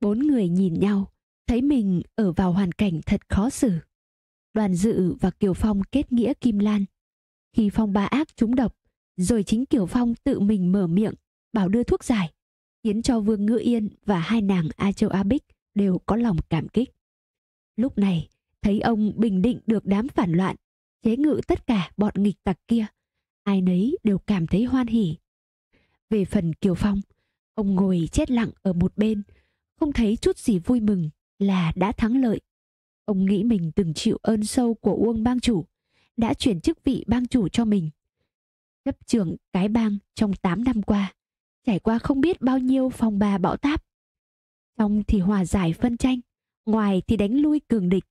Bốn người nhìn nhau, thấy mình ở vào hoàn cảnh thật khó xử. Đoàn Dự và Kiều Phong kết nghĩa Kim Lan. Khi Phong ba ác trúng độc, rồi chính Kiều Phong tự mình mở miệng, bảo đưa thuốc giải, khiến cho Vương Ngữ Yên và hai nàng A Châu A Bích đều có lòng cảm kích. Lúc này, thấy ông bình định được đám phản loạn, chế ngự tất cả bọn nghịch tặc kia, ai nấy đều cảm thấy hoan hỉ. Về phần Kiều Phong, ông ngồi chết lặng ở một bên, không thấy chút gì vui mừng là đã thắng lợi. Ông nghĩ mình từng chịu ơn sâu của Uông bang chủ, đã chuyển chức vị bang chủ cho mình. Chấp trưởng cái bang trong 8 năm qua, trải qua không biết bao nhiêu phòng bà bão táp. Trong thì hòa giải phân tranh, ngoài thì đánh lui cường địch,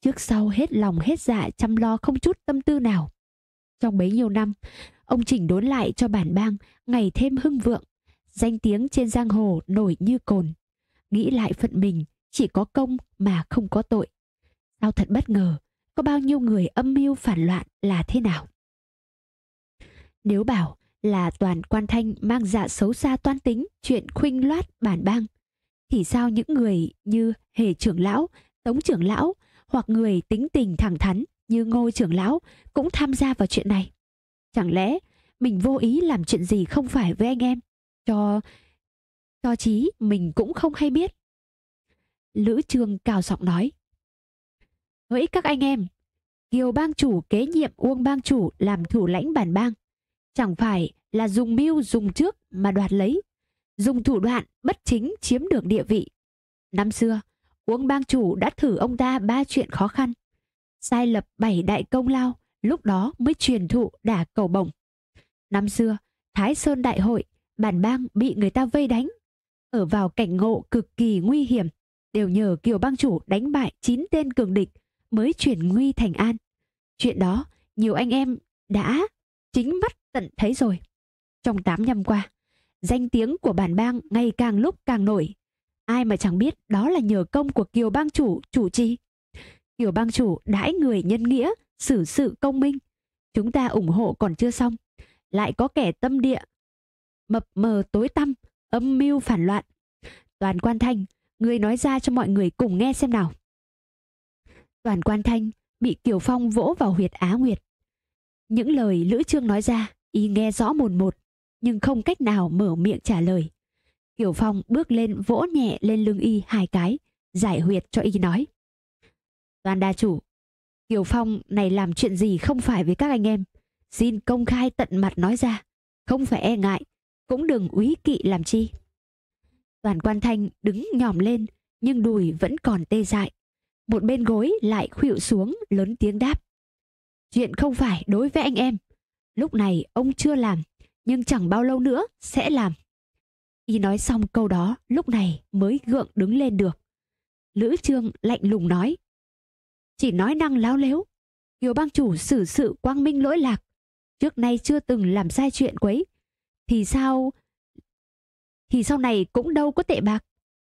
trước sau hết lòng hết dạ chăm lo không chút tâm tư nào. Trong bấy nhiêu năm, ông chỉnh đốn lại cho bản bang ngày thêm hưng vượng, danh tiếng trên giang hồ nổi như cồn nghĩ lại phận mình chỉ có công mà không có tội. Sao thật bất ngờ, có bao nhiêu người âm mưu phản loạn là thế nào? Nếu bảo là toàn quan thanh mang dạ xấu xa toan tính chuyện khuynh loát bản bang, thì sao những người như hề trưởng lão, tống trưởng lão hoặc người tính tình thẳng thắn như ngô trưởng lão cũng tham gia vào chuyện này? Chẳng lẽ mình vô ý làm chuyện gì không phải với anh em cho cho chí mình cũng không hay biết lữ Trường cào giọng nói hỡi các anh em kiều bang chủ kế nhiệm uông bang chủ làm thủ lãnh bản bang chẳng phải là dùng mưu dùng trước mà đoạt lấy dùng thủ đoạn bất chính chiếm được địa vị năm xưa uông bang chủ đã thử ông ta ba chuyện khó khăn sai lập bảy đại công lao lúc đó mới truyền thụ đả cầu bổng năm xưa thái sơn đại hội bản bang bị người ta vây đánh ở vào cảnh ngộ cực kỳ nguy hiểm, đều nhờ Kiều bang chủ đánh bại 9 tên cường địch mới chuyển nguy thành an. Chuyện đó, nhiều anh em đã chính mắt tận thấy rồi. Trong 8 năm qua, danh tiếng của bản bang ngày càng lúc càng nổi. Ai mà chẳng biết đó là nhờ công của Kiều bang chủ chủ trì. Kiều bang chủ đãi người nhân nghĩa, xử sự công minh. Chúng ta ủng hộ còn chưa xong, lại có kẻ tâm địa mập mờ tối tăm âm mưu phản loạn. Toàn quan thanh, người nói ra cho mọi người cùng nghe xem nào. Toàn quan thanh bị Kiều Phong vỗ vào huyệt Á Nguyệt. Những lời Lữ Trương nói ra, y nghe rõ mồn một, nhưng không cách nào mở miệng trả lời. Kiều Phong bước lên vỗ nhẹ lên lưng y hai cái, giải huyệt cho y nói. Toàn đa chủ, Kiều Phong này làm chuyện gì không phải với các anh em, xin công khai tận mặt nói ra, không phải e ngại, cũng đừng úy kỵ làm chi toàn quan thanh đứng nhòm lên nhưng đùi vẫn còn tê dại một bên gối lại khuỵu xuống lớn tiếng đáp chuyện không phải đối với anh em lúc này ông chưa làm nhưng chẳng bao lâu nữa sẽ làm y nói xong câu đó lúc này mới gượng đứng lên được lữ trương lạnh lùng nói chỉ nói năng láo lếu nhiều bang chủ xử sự quang minh lỗi lạc trước nay chưa từng làm sai chuyện quấy thì sao thì sau này cũng đâu có tệ bạc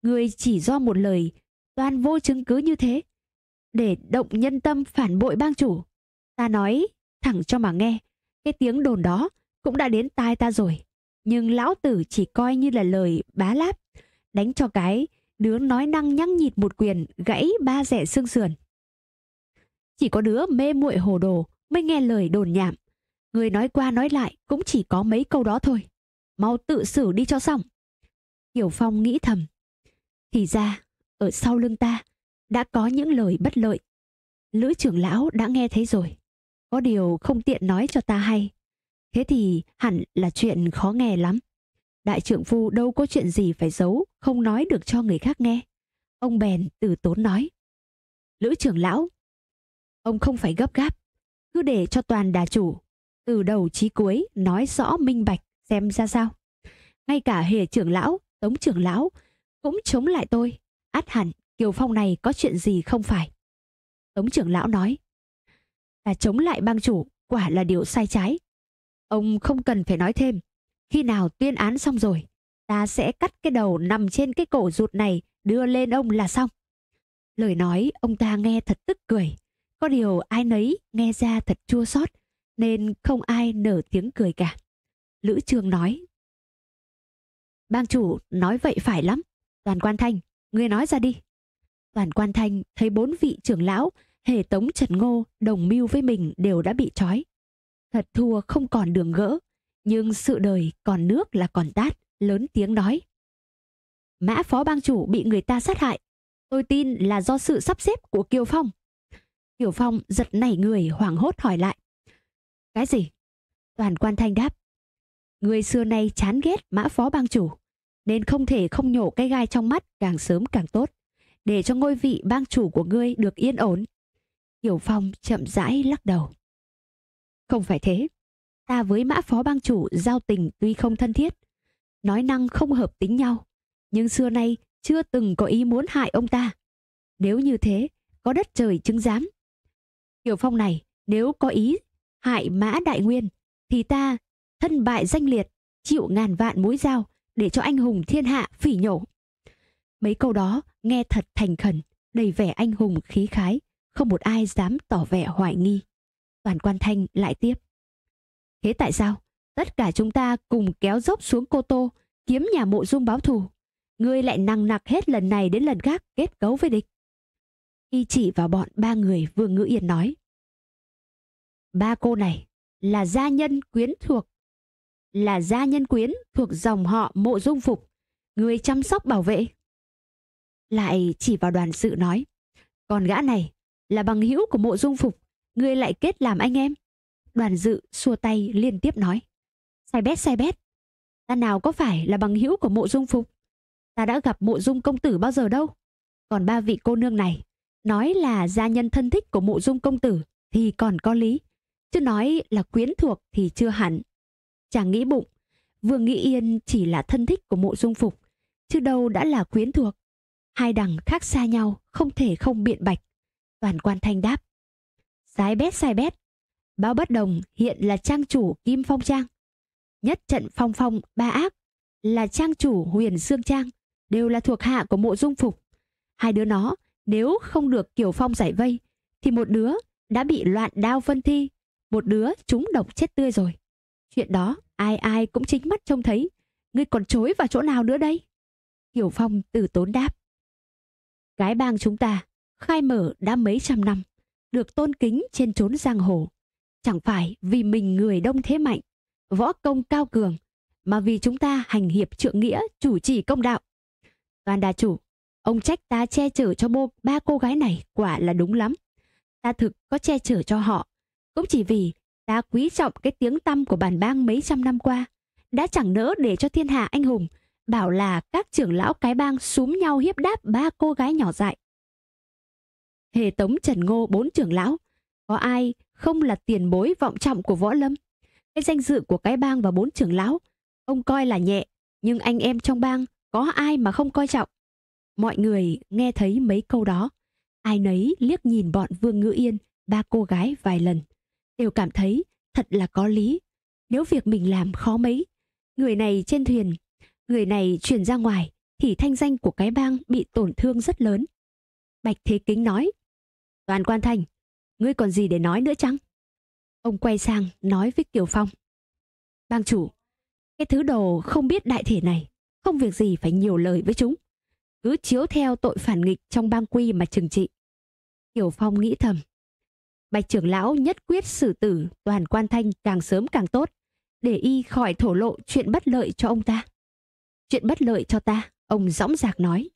người chỉ do một lời toàn vô chứng cứ như thế để động nhân tâm phản bội bang chủ ta nói thẳng cho mà nghe cái tiếng đồn đó cũng đã đến tai ta rồi nhưng lão tử chỉ coi như là lời bá láp đánh cho cái đứa nói năng nhăng nhịt một quyền gãy ba rẻ xương sườn chỉ có đứa mê muội hồ đồ mới nghe lời đồn nhảm Người nói qua nói lại cũng chỉ có mấy câu đó thôi. Mau tự xử đi cho xong. Hiểu Phong nghĩ thầm. Thì ra, ở sau lưng ta, đã có những lời bất lợi. Lữ trưởng lão đã nghe thấy rồi. Có điều không tiện nói cho ta hay. Thế thì hẳn là chuyện khó nghe lắm. Đại trưởng phu đâu có chuyện gì phải giấu, không nói được cho người khác nghe. Ông bèn từ tốn nói. Lữ trưởng lão, ông không phải gấp gáp, cứ để cho toàn đà chủ từ đầu chí cuối nói rõ minh bạch xem ra sao. Ngay cả hề trưởng lão, tống trưởng lão cũng chống lại tôi. Át hẳn Kiều Phong này có chuyện gì không phải. Tống trưởng lão nói, là chống lại bang chủ quả là điều sai trái. Ông không cần phải nói thêm. Khi nào tuyên án xong rồi, ta sẽ cắt cái đầu nằm trên cái cổ rụt này đưa lên ông là xong. Lời nói ông ta nghe thật tức cười. Có điều ai nấy nghe ra thật chua xót nên không ai nở tiếng cười cả. Lữ Trường nói. Bang chủ nói vậy phải lắm. Toàn quan thanh, ngươi nói ra đi. Toàn quan thanh thấy bốn vị trưởng lão, hề tống trần ngô, đồng mưu với mình đều đã bị trói. Thật thua không còn đường gỡ, nhưng sự đời còn nước là còn tát, lớn tiếng nói. Mã phó bang chủ bị người ta sát hại. Tôi tin là do sự sắp xếp của Kiều Phong. Kiều Phong giật nảy người hoảng hốt hỏi lại. Cái gì? toàn quan thanh đáp. Người xưa nay chán ghét mã phó bang chủ, nên không thể không nhổ cái gai trong mắt càng sớm càng tốt, để cho ngôi vị bang chủ của ngươi được yên ổn. Hiểu Phong chậm rãi lắc đầu. Không phải thế, ta với mã phó bang chủ giao tình tuy không thân thiết, nói năng không hợp tính nhau, nhưng xưa nay chưa từng có ý muốn hại ông ta. Nếu như thế, có đất trời chứng giám. Hiểu Phong này, nếu có ý hại mã đại nguyên thì ta thân bại danh liệt chịu ngàn vạn mũi dao để cho anh hùng thiên hạ phỉ nhổ mấy câu đó nghe thật thành khẩn đầy vẻ anh hùng khí khái không một ai dám tỏ vẻ hoài nghi toàn quan thanh lại tiếp thế tại sao tất cả chúng ta cùng kéo dốc xuống cô tô kiếm nhà mộ dung báo thù ngươi lại năng nặc hết lần này đến lần khác kết cấu với địch y chỉ vào bọn ba người vương ngữ yên nói Ba cô này là gia nhân quyến thuộc, là gia nhân quyến thuộc dòng họ mộ dung phục, người chăm sóc bảo vệ. Lại chỉ vào đoàn sự nói, còn gã này là bằng hữu của mộ dung phục, người lại kết làm anh em. Đoàn dự xua tay liên tiếp nói, sai bét sai bét, ta nào có phải là bằng hữu của mộ dung phục. Ta đã gặp mộ dung công tử bao giờ đâu. Còn ba vị cô nương này, nói là gia nhân thân thích của mộ dung công tử thì còn có lý chứ nói là quyến thuộc thì chưa hẳn. Chàng nghĩ bụng, Vương Nghĩ Yên chỉ là thân thích của mộ dung phục, chứ đâu đã là quyến thuộc. Hai đằng khác xa nhau, không thể không biện bạch. Toàn quan thanh đáp. Sai bét sai bét. Bao bất đồng hiện là trang chủ Kim Phong Trang. Nhất trận phong phong ba ác là trang chủ Huyền Sương Trang, đều là thuộc hạ của mộ dung phục. Hai đứa nó nếu không được Kiều Phong giải vây, thì một đứa đã bị loạn đao phân thi, một đứa trúng độc chết tươi rồi. Chuyện đó ai ai cũng chính mắt trông thấy, ngươi còn chối vào chỗ nào nữa đây? Hiểu Phong từ tốn đáp. Cái bang chúng ta khai mở đã mấy trăm năm, được tôn kính trên chốn giang hồ. Chẳng phải vì mình người đông thế mạnh, võ công cao cường, mà vì chúng ta hành hiệp trượng nghĩa, chủ trì công đạo. Toàn đà chủ, ông trách ta che chở cho bô ba cô gái này quả là đúng lắm. Ta thực có che chở cho họ, cũng chỉ vì đã quý trọng cái tiếng tăm của bản bang mấy trăm năm qua, đã chẳng nỡ để cho thiên hạ anh hùng, bảo là các trưởng lão cái bang súm nhau hiếp đáp ba cô gái nhỏ dại. Hề Tống Trần Ngô bốn trưởng lão, có ai không là tiền bối vọng trọng của võ lâm? Cái danh dự của cái bang và bốn trưởng lão, ông coi là nhẹ, nhưng anh em trong bang có ai mà không coi trọng? Mọi người nghe thấy mấy câu đó, ai nấy liếc nhìn bọn Vương Ngữ Yên, ba cô gái vài lần đều cảm thấy thật là có lý. Nếu việc mình làm khó mấy, người này trên thuyền, người này chuyển ra ngoài, thì thanh danh của cái bang bị tổn thương rất lớn. Bạch Thế Kính nói, Toàn Quan Thành, ngươi còn gì để nói nữa chăng? Ông quay sang nói với Kiều Phong. Bang chủ, cái thứ đồ không biết đại thể này, không việc gì phải nhiều lời với chúng. Cứ chiếu theo tội phản nghịch trong bang quy mà trừng trị. Kiều Phong nghĩ thầm, Bạch trưởng lão nhất quyết xử tử toàn quan thanh càng sớm càng tốt, để y khỏi thổ lộ chuyện bất lợi cho ông ta. Chuyện bất lợi cho ta, ông dõng dạc nói.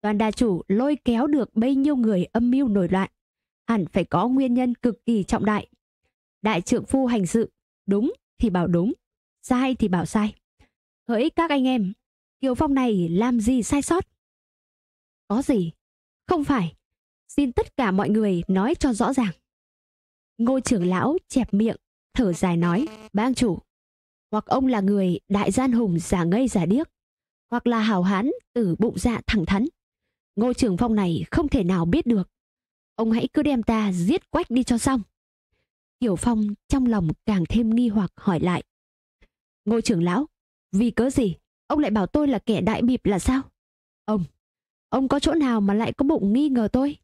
Toàn đa chủ lôi kéo được bấy nhiêu người âm mưu nổi loạn, hẳn phải có nguyên nhân cực kỳ trọng đại. Đại trưởng phu hành sự, đúng thì bảo đúng, sai thì bảo sai. Hỡi các anh em, Kiều Phong này làm gì sai sót? Có gì? Không phải, Xin tất cả mọi người nói cho rõ ràng. Ngô trưởng lão chẹp miệng, thở dài nói, bang chủ. Hoặc ông là người đại gian hùng giả ngây giả điếc, hoặc là hào hán từ bụng dạ thẳng thắn. Ngô trưởng phong này không thể nào biết được. Ông hãy cứ đem ta giết quách đi cho xong. Tiểu Phong trong lòng càng thêm nghi hoặc hỏi lại. Ngô trưởng lão, vì cớ gì, ông lại bảo tôi là kẻ đại bịp là sao? Ông, ông có chỗ nào mà lại có bụng nghi ngờ tôi?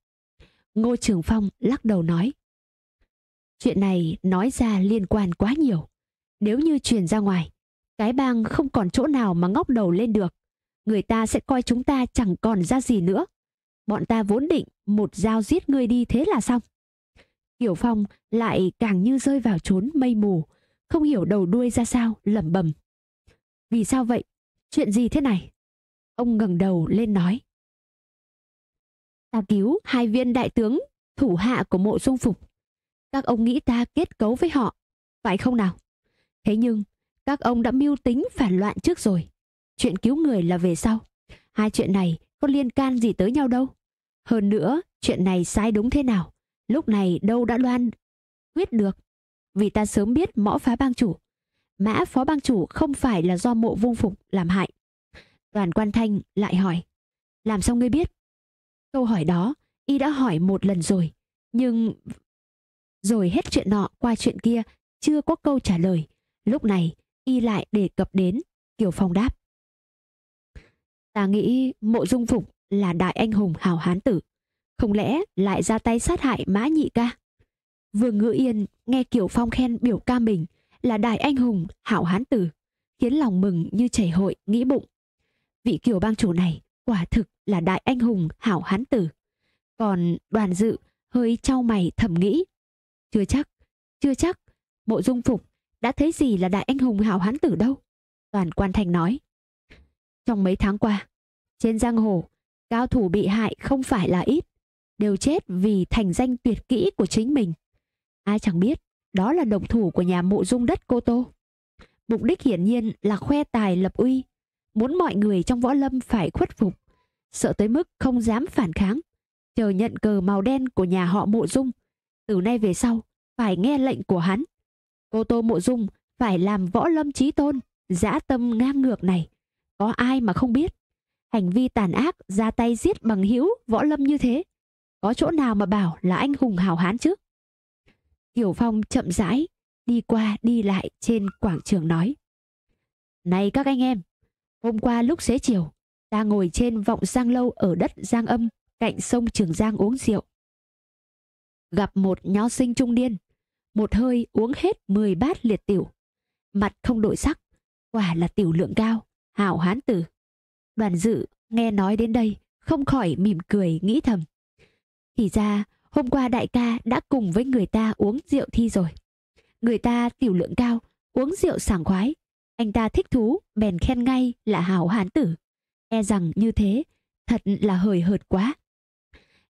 Ngô Trường Phong lắc đầu nói. Chuyện này nói ra liên quan quá nhiều. Nếu như truyền ra ngoài, cái bang không còn chỗ nào mà ngóc đầu lên được. Người ta sẽ coi chúng ta chẳng còn ra gì nữa. Bọn ta vốn định một dao giết người đi thế là xong. Kiểu Phong lại càng như rơi vào chốn mây mù, không hiểu đầu đuôi ra sao, lẩm bẩm. Vì sao vậy? Chuyện gì thế này? Ông ngẩng đầu lên nói ta cứu hai viên đại tướng thủ hạ của mộ dung phục các ông nghĩ ta kết cấu với họ phải không nào thế nhưng các ông đã mưu tính phản loạn trước rồi chuyện cứu người là về sau hai chuyện này có liên can gì tới nhau đâu hơn nữa chuyện này sai đúng thế nào lúc này đâu đã loan quyết được vì ta sớm biết mõ phá bang chủ mã phó bang chủ không phải là do mộ vung phục làm hại toàn quan thanh lại hỏi làm sao ngươi biết Câu hỏi đó, y đã hỏi một lần rồi, nhưng... Rồi hết chuyện nọ qua chuyện kia, chưa có câu trả lời. Lúc này, y lại đề cập đến, Kiều Phong đáp. Ta nghĩ mộ dung phục là đại anh hùng hào hán tử. Không lẽ lại ra tay sát hại mã nhị ca? Vương Ngữ Yên nghe Kiều Phong khen biểu ca mình là đại anh hùng, hảo hán tử, khiến lòng mừng như chảy hội, nghĩ bụng. Vị Kiều bang chủ này quả thực là đại anh hùng hảo hán tử. Còn đoàn dự hơi trao mày thầm nghĩ. Chưa chắc, chưa chắc, mộ dung phục đã thấy gì là đại anh hùng hảo hán tử đâu. Toàn quan thành nói. Trong mấy tháng qua, trên giang hồ, cao thủ bị hại không phải là ít, đều chết vì thành danh tuyệt kỹ của chính mình. Ai chẳng biết, đó là độc thủ của nhà mộ dung đất Cô Tô. Mục đích hiển nhiên là khoe tài lập uy, muốn mọi người trong võ lâm phải khuất phục, sợ tới mức không dám phản kháng, chờ nhận cờ màu đen của nhà họ Mộ Dung. Từ nay về sau, phải nghe lệnh của hắn. Cô Tô Mộ Dung phải làm võ lâm chí tôn, dã tâm ngang ngược này. Có ai mà không biết? Hành vi tàn ác, ra tay giết bằng hữu võ lâm như thế. Có chỗ nào mà bảo là anh hùng hào hán chứ? Kiều Phong chậm rãi, đi qua đi lại trên quảng trường nói. Này các anh em, Hôm qua lúc xế chiều, ta ngồi trên vọng Giang Lâu ở đất Giang Âm, cạnh sông Trường Giang uống rượu. Gặp một nhó sinh trung niên, một hơi uống hết 10 bát liệt tiểu. Mặt không đổi sắc, quả là tiểu lượng cao, hảo hán tử. Đoàn dự nghe nói đến đây, không khỏi mỉm cười nghĩ thầm. Thì ra, hôm qua đại ca đã cùng với người ta uống rượu thi rồi. Người ta tiểu lượng cao, uống rượu sảng khoái, anh ta thích thú, bèn khen ngay là hảo hán tử. E rằng như thế, thật là hời hợt quá.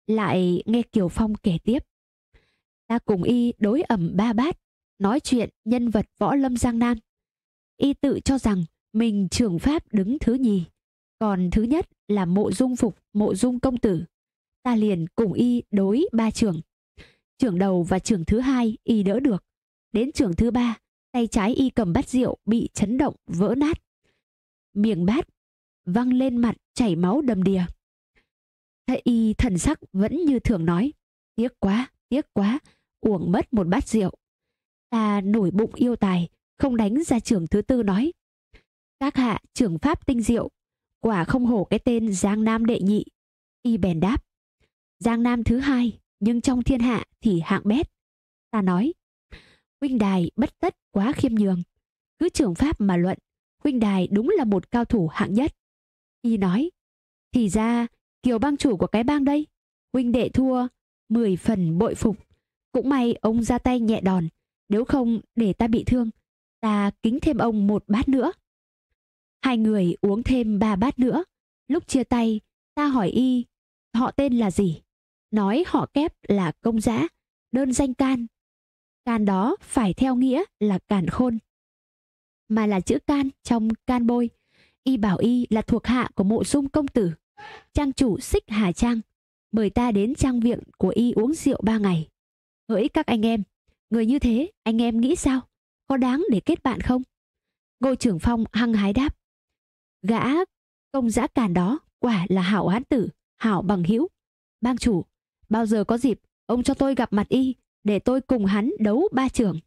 Lại nghe Kiều Phong kể tiếp. Ta cùng y đối ẩm ba bát, nói chuyện nhân vật võ lâm Giang Nam. Y tự cho rằng mình trường pháp đứng thứ nhì, còn thứ nhất là mộ dung phục, mộ dung công tử. Ta liền cùng y đối ba trường. Trường đầu và trường thứ hai y đỡ được. Đến trường thứ ba, tay trái y cầm bát rượu bị chấn động vỡ nát. Miệng bát văng lên mặt chảy máu đầm đìa. thầy y thần sắc vẫn như thường nói, tiếc quá, tiếc quá, uổng mất một bát rượu. Ta nổi bụng yêu tài, không đánh ra trưởng thứ tư nói. Các hạ trưởng pháp tinh diệu, quả không hổ cái tên Giang Nam đệ nhị. Y bèn đáp, Giang Nam thứ hai, nhưng trong thiên hạ thì hạng bét. Ta nói, huynh đài bất tất quá khiêm nhường cứ trưởng pháp mà luận huynh đài đúng là một cao thủ hạng nhất y nói thì ra kiều bang chủ của cái bang đây huynh đệ thua mười phần bội phục cũng may ông ra tay nhẹ đòn nếu không để ta bị thương ta kính thêm ông một bát nữa hai người uống thêm ba bát nữa lúc chia tay ta hỏi y họ tên là gì nói họ kép là công giã đơn danh can can đó phải theo nghĩa là càn khôn mà là chữ can trong can bôi y bảo y là thuộc hạ của mộ dung công tử trang chủ xích hà trang mời ta đến trang viện của y uống rượu ba ngày hỡi các anh em người như thế anh em nghĩ sao có đáng để kết bạn không ngô trưởng phong hăng hái đáp gã công giã càn đó quả là hảo hán tử hảo bằng hữu bang chủ bao giờ có dịp ông cho tôi gặp mặt y để tôi cùng hắn đấu ba trưởng.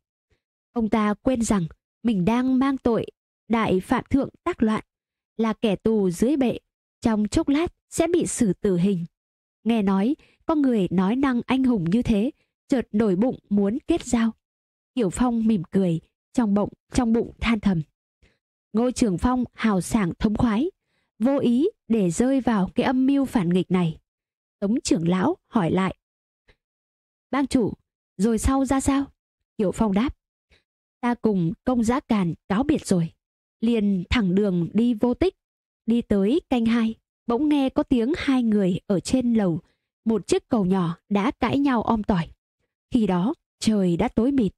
Ông ta quên rằng mình đang mang tội đại phạm thượng tác loạn, là kẻ tù dưới bệ, trong chốc lát sẽ bị xử tử hình. Nghe nói, có người nói năng anh hùng như thế, chợt nổi bụng muốn kết giao. Kiểu Phong mỉm cười, trong bụng, trong bụng than thầm. Ngô Trường Phong hào sảng thống khoái, vô ý để rơi vào cái âm mưu phản nghịch này. Tống trưởng lão hỏi lại. Bang chủ, rồi sau ra sao? Hiểu Phong đáp. Ta cùng công giã càn cáo biệt rồi. Liền thẳng đường đi vô tích. Đi tới canh hai, bỗng nghe có tiếng hai người ở trên lầu. Một chiếc cầu nhỏ đã cãi nhau om tỏi. Khi đó, trời đã tối mịt.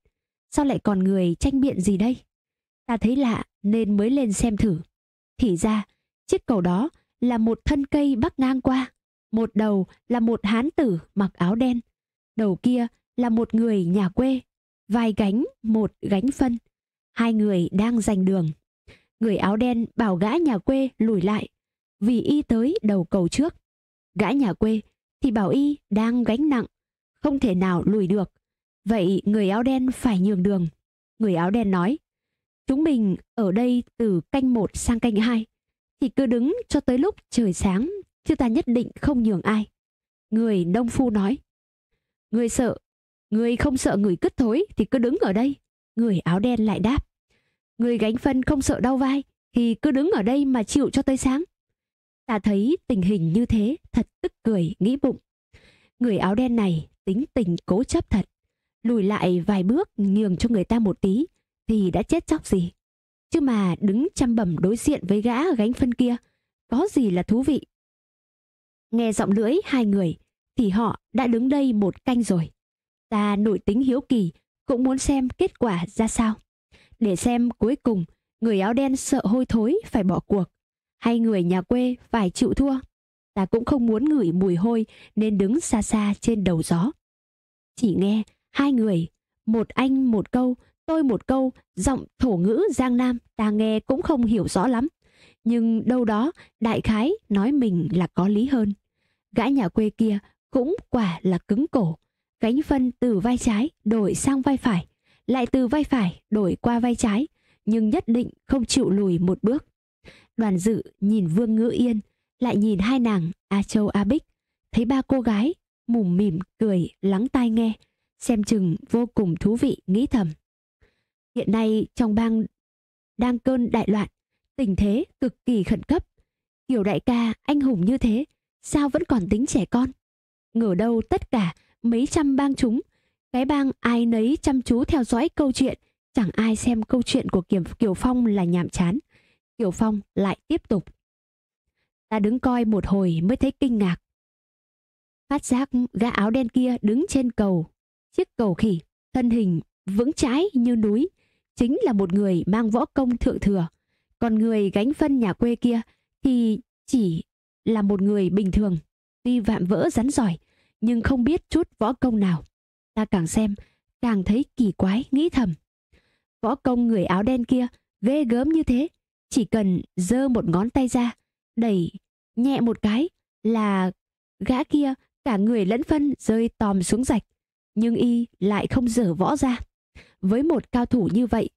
Sao lại còn người tranh biện gì đây? Ta thấy lạ nên mới lên xem thử. Thì ra, chiếc cầu đó là một thân cây bắc ngang qua. Một đầu là một hán tử mặc áo đen. Đầu kia là một người nhà quê, vài gánh một gánh phân. Hai người đang giành đường. Người áo đen bảo gã nhà quê lùi lại, vì y tới đầu cầu trước. Gã nhà quê thì bảo y đang gánh nặng, không thể nào lùi được. Vậy người áo đen phải nhường đường. Người áo đen nói, chúng mình ở đây từ canh 1 sang canh 2, thì cứ đứng cho tới lúc trời sáng, chứ ta nhất định không nhường ai. Người nông phu nói, người sợ Người không sợ người cứt thối thì cứ đứng ở đây. Người áo đen lại đáp. Người gánh phân không sợ đau vai thì cứ đứng ở đây mà chịu cho tới sáng. Ta thấy tình hình như thế thật tức cười, nghĩ bụng. Người áo đen này tính tình cố chấp thật. Lùi lại vài bước nhường cho người ta một tí thì đã chết chóc gì. Chứ mà đứng chăm bẩm đối diện với gã gánh phân kia, có gì là thú vị. Nghe giọng lưỡi hai người thì họ đã đứng đây một canh rồi. Ta nổi tính hiếu kỳ, cũng muốn xem kết quả ra sao. Để xem cuối cùng người áo đen sợ hôi thối phải bỏ cuộc, hay người nhà quê phải chịu thua. Ta cũng không muốn ngửi mùi hôi nên đứng xa xa trên đầu gió. Chỉ nghe hai người, một anh một câu, tôi một câu, giọng thổ ngữ Giang Nam ta nghe cũng không hiểu rõ lắm. Nhưng đâu đó đại khái nói mình là có lý hơn. Gã nhà quê kia cũng quả là cứng cổ cánh phân từ vai trái đổi sang vai phải, lại từ vai phải đổi qua vai trái, nhưng nhất định không chịu lùi một bước. Đoàn dự nhìn Vương Ngữ Yên, lại nhìn hai nàng A Châu A Bích, thấy ba cô gái mùm mỉm cười lắng tai nghe, xem chừng vô cùng thú vị nghĩ thầm. Hiện nay trong bang đang cơn đại loạn, tình thế cực kỳ khẩn cấp. Kiểu đại ca anh hùng như thế, sao vẫn còn tính trẻ con? Ngờ đâu tất cả mấy trăm bang chúng cái bang ai nấy chăm chú theo dõi câu chuyện chẳng ai xem câu chuyện của kiều, kiều phong là nhàm chán kiều phong lại tiếp tục ta đứng coi một hồi mới thấy kinh ngạc phát giác gã áo đen kia đứng trên cầu chiếc cầu khỉ thân hình vững trái như núi chính là một người mang võ công thượng thừa còn người gánh phân nhà quê kia thì chỉ là một người bình thường tuy vạm vỡ rắn giỏi nhưng không biết chút võ công nào. Ta càng xem, càng thấy kỳ quái, nghĩ thầm. Võ công người áo đen kia ghê gớm như thế, chỉ cần giơ một ngón tay ra, đẩy nhẹ một cái là gã kia cả người lẫn phân rơi tòm xuống rạch, nhưng y lại không dở võ ra. Với một cao thủ như vậy,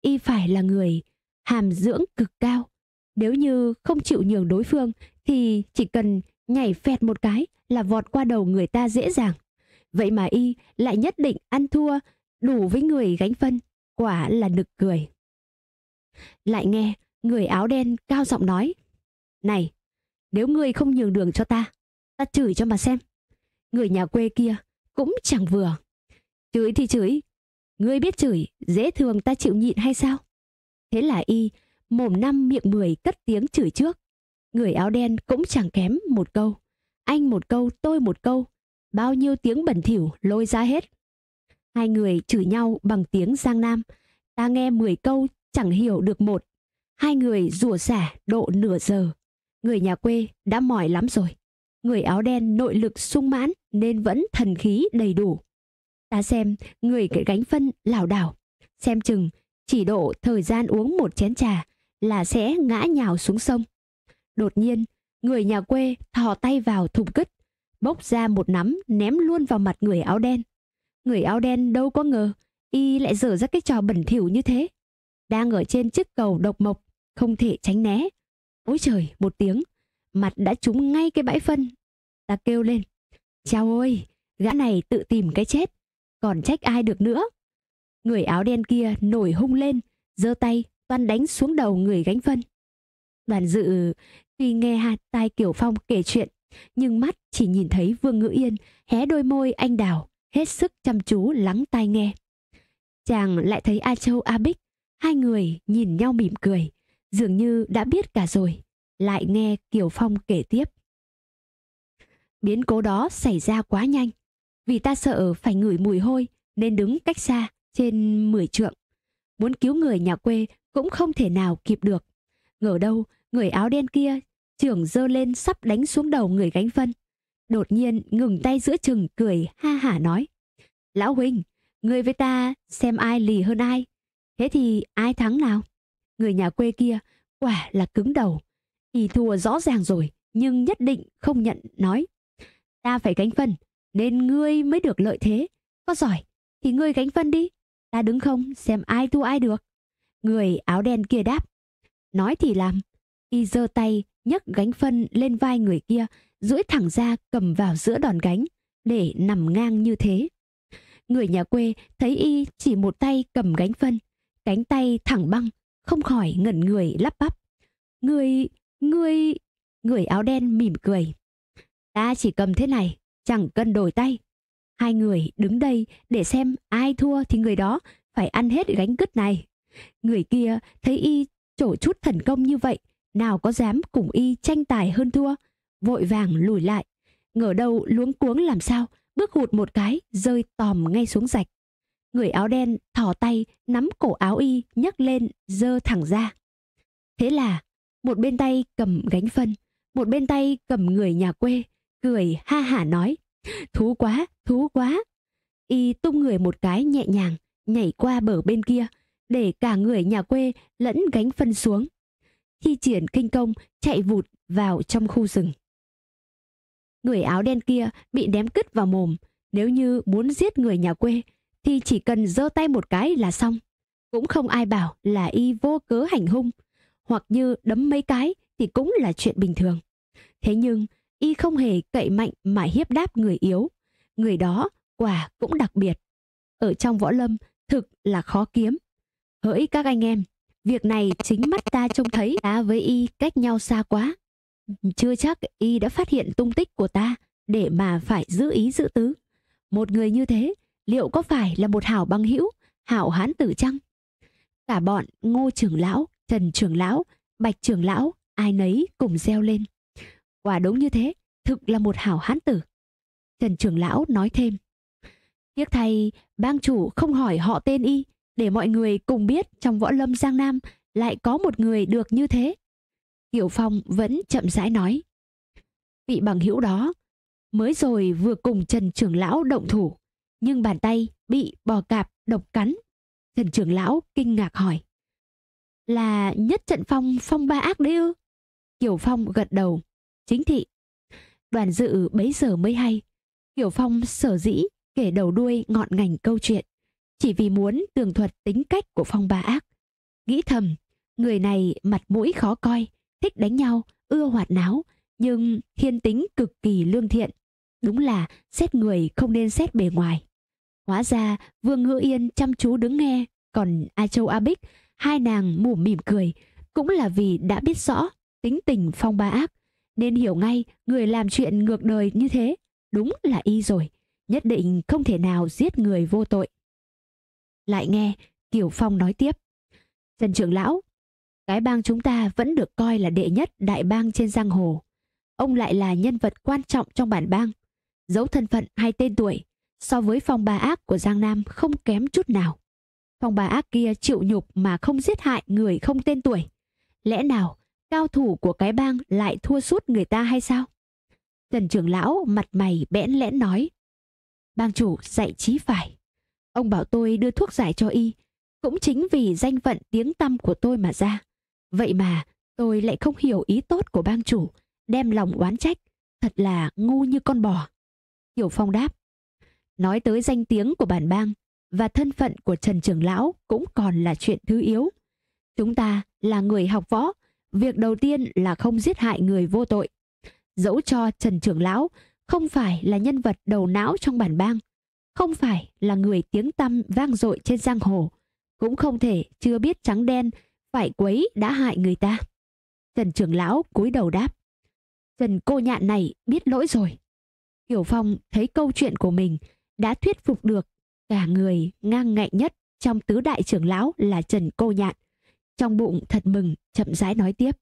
y phải là người hàm dưỡng cực cao. Nếu như không chịu nhường đối phương thì chỉ cần nhảy phẹt một cái là vọt qua đầu người ta dễ dàng. Vậy mà y lại nhất định ăn thua đủ với người gánh phân, quả là nực cười. Lại nghe người áo đen cao giọng nói, "Này, nếu ngươi không nhường đường cho ta, ta chửi cho mà xem." Người nhà quê kia cũng chẳng vừa. Chửi thì chửi, ngươi biết chửi, dễ thường ta chịu nhịn hay sao? Thế là y mồm năm miệng mười cất tiếng chửi trước người áo đen cũng chẳng kém một câu. Anh một câu, tôi một câu, bao nhiêu tiếng bẩn thỉu lôi ra hết. Hai người chửi nhau bằng tiếng Giang Nam, ta nghe 10 câu chẳng hiểu được một. Hai người rủa xả độ nửa giờ. Người nhà quê đã mỏi lắm rồi. Người áo đen nội lực sung mãn nên vẫn thần khí đầy đủ. Ta xem người gánh phân lảo đảo, xem chừng chỉ độ thời gian uống một chén trà là sẽ ngã nhào xuống sông. Đột nhiên, người nhà quê thò tay vào thùng kích, bốc ra một nắm ném luôn vào mặt người áo đen. Người áo đen đâu có ngờ, y lại dở ra cái trò bẩn thỉu như thế. Đang ở trên chiếc cầu độc mộc, không thể tránh né. Ôi trời, một tiếng, mặt đã trúng ngay cái bãi phân. Ta kêu lên, chao ôi, gã này tự tìm cái chết, còn trách ai được nữa. Người áo đen kia nổi hung lên, giơ tay, toan đánh xuống đầu người gánh phân. Đoàn dự tuy nghe hạt tai Kiểu Phong kể chuyện, nhưng mắt chỉ nhìn thấy Vương Ngữ Yên hé đôi môi anh đào, hết sức chăm chú lắng tai nghe. Chàng lại thấy A Châu A Bích, hai người nhìn nhau mỉm cười, dường như đã biết cả rồi, lại nghe Kiều Phong kể tiếp. Biến cố đó xảy ra quá nhanh, vì ta sợ phải ngửi mùi hôi nên đứng cách xa trên mười trượng. Muốn cứu người nhà quê cũng không thể nào kịp được. Ngờ đâu Người áo đen kia, trưởng dơ lên sắp đánh xuống đầu người gánh phân. Đột nhiên ngừng tay giữa chừng cười ha hả nói. Lão huynh, người với ta xem ai lì hơn ai. Thế thì ai thắng nào? Người nhà quê kia quả là cứng đầu. thì thua rõ ràng rồi, nhưng nhất định không nhận nói. Ta phải gánh phân, nên ngươi mới được lợi thế. Có giỏi, thì ngươi gánh phân đi. Ta đứng không, xem ai thua ai được. Người áo đen kia đáp. Nói thì làm, Y giơ tay, nhấc gánh phân lên vai người kia, duỗi thẳng ra cầm vào giữa đòn gánh, để nằm ngang như thế. Người nhà quê thấy Y chỉ một tay cầm gánh phân, cánh tay thẳng băng, không khỏi ngẩn người lắp bắp. Người, người, người áo đen mỉm cười. Ta chỉ cầm thế này, chẳng cần đổi tay. Hai người đứng đây để xem ai thua thì người đó phải ăn hết gánh cứt này. Người kia thấy y trổ chút thần công như vậy nào có dám cùng y tranh tài hơn thua, vội vàng lùi lại, ngờ đầu luống cuống làm sao, bước hụt một cái, rơi tòm ngay xuống rạch. Người áo đen thò tay nắm cổ áo y nhấc lên, dơ thẳng ra. Thế là, một bên tay cầm gánh phân, một bên tay cầm người nhà quê, cười ha hả nói, thú quá, thú quá. Y tung người một cái nhẹ nhàng, nhảy qua bờ bên kia, để cả người nhà quê lẫn gánh phân xuống thi triển kinh công chạy vụt vào trong khu rừng. Người áo đen kia bị ném cứt vào mồm, nếu như muốn giết người nhà quê thì chỉ cần giơ tay một cái là xong, cũng không ai bảo là y vô cớ hành hung, hoặc như đấm mấy cái thì cũng là chuyện bình thường. Thế nhưng y không hề cậy mạnh mà hiếp đáp người yếu, người đó quả cũng đặc biệt. Ở trong võ lâm thực là khó kiếm. Hỡi các anh em, Việc này chính mắt ta trông thấy ta với y cách nhau xa quá. Chưa chắc y đã phát hiện tung tích của ta để mà phải giữ ý giữ tứ. Một người như thế liệu có phải là một hảo băng hữu, hảo hán tử chăng? Cả bọn Ngô trưởng lão, Trần trưởng lão, Bạch trưởng lão, ai nấy cùng reo lên. Quả đúng như thế, thực là một hảo hán tử. Trần trưởng lão nói thêm. Tiếc thay, bang chủ không hỏi họ tên y, để mọi người cùng biết trong võ lâm Giang Nam lại có một người được như thế. Hiểu Phong vẫn chậm rãi nói. Vị bằng hữu đó, mới rồi vừa cùng Trần Trưởng Lão động thủ, nhưng bàn tay bị bò cạp độc cắn. Trần Trưởng Lão kinh ngạc hỏi. Là nhất trận phong phong ba ác đấy ư? Kiều Phong gật đầu. Chính thị. Đoàn dự bấy giờ mới hay. Kiều Phong sở dĩ kể đầu đuôi ngọn ngành câu chuyện chỉ vì muốn tường thuật tính cách của phong ba ác. Nghĩ thầm, người này mặt mũi khó coi, thích đánh nhau, ưa hoạt náo, nhưng thiên tính cực kỳ lương thiện. Đúng là xét người không nên xét bề ngoài. Hóa ra Vương Hữu Yên chăm chú đứng nghe, còn A Châu A Bích, hai nàng mủ mỉm cười, cũng là vì đã biết rõ tính tình phong ba ác, nên hiểu ngay người làm chuyện ngược đời như thế, đúng là y rồi, nhất định không thể nào giết người vô tội. Lại nghe Kiều Phong nói tiếp. Trần trưởng lão, cái bang chúng ta vẫn được coi là đệ nhất đại bang trên giang hồ. Ông lại là nhân vật quan trọng trong bản bang. Giấu thân phận hay tên tuổi so với phong bà ác của Giang Nam không kém chút nào. Phong bà ác kia chịu nhục mà không giết hại người không tên tuổi. Lẽ nào cao thủ của cái bang lại thua suốt người ta hay sao? Trần trưởng lão mặt mày bẽn lẽn nói. Bang chủ dạy trí phải. Ông bảo tôi đưa thuốc giải cho y, cũng chính vì danh phận tiếng tăm của tôi mà ra. Vậy mà tôi lại không hiểu ý tốt của bang chủ, đem lòng oán trách, thật là ngu như con bò. Hiểu Phong đáp, nói tới danh tiếng của bản bang và thân phận của Trần Trường Lão cũng còn là chuyện thứ yếu. Chúng ta là người học võ, việc đầu tiên là không giết hại người vô tội. Dẫu cho Trần Trường Lão không phải là nhân vật đầu não trong bản bang, không phải là người tiếng tăm vang dội trên giang hồ, cũng không thể chưa biết trắng đen phải quấy đã hại người ta. Trần trưởng lão cúi đầu đáp. Trần cô nhạn này biết lỗi rồi. kiều Phong thấy câu chuyện của mình đã thuyết phục được cả người ngang ngạnh nhất trong tứ đại trưởng lão là Trần cô nhạn. Trong bụng thật mừng, chậm rãi nói tiếp.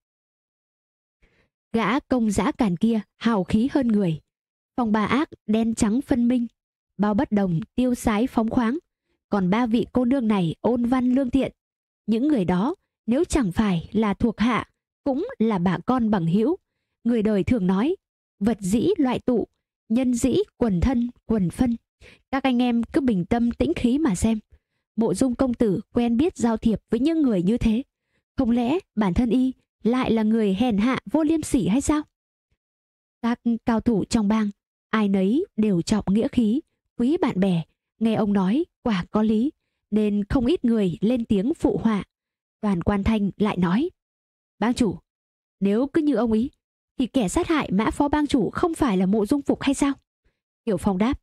Gã công giã càn kia hào khí hơn người. phong bà ác đen trắng phân minh, bao bất đồng, tiêu sái phóng khoáng. Còn ba vị cô nương này ôn văn lương thiện. Những người đó, nếu chẳng phải là thuộc hạ, cũng là bà con bằng hữu. Người đời thường nói, vật dĩ loại tụ, nhân dĩ quần thân, quần phân. Các anh em cứ bình tâm tĩnh khí mà xem. Mộ dung công tử quen biết giao thiệp với những người như thế. Không lẽ bản thân y lại là người hèn hạ vô liêm sỉ hay sao? Các cao thủ trong bang, ai nấy đều trọng nghĩa khí, quý bạn bè, nghe ông nói quả có lý, nên không ít người lên tiếng phụ họa. Đoàn Quan Thanh lại nói: "Bang chủ, nếu cứ như ông ý thì kẻ sát hại Mã phó bang chủ không phải là Mộ Dung Phục hay sao?" Tiểu Phong đáp: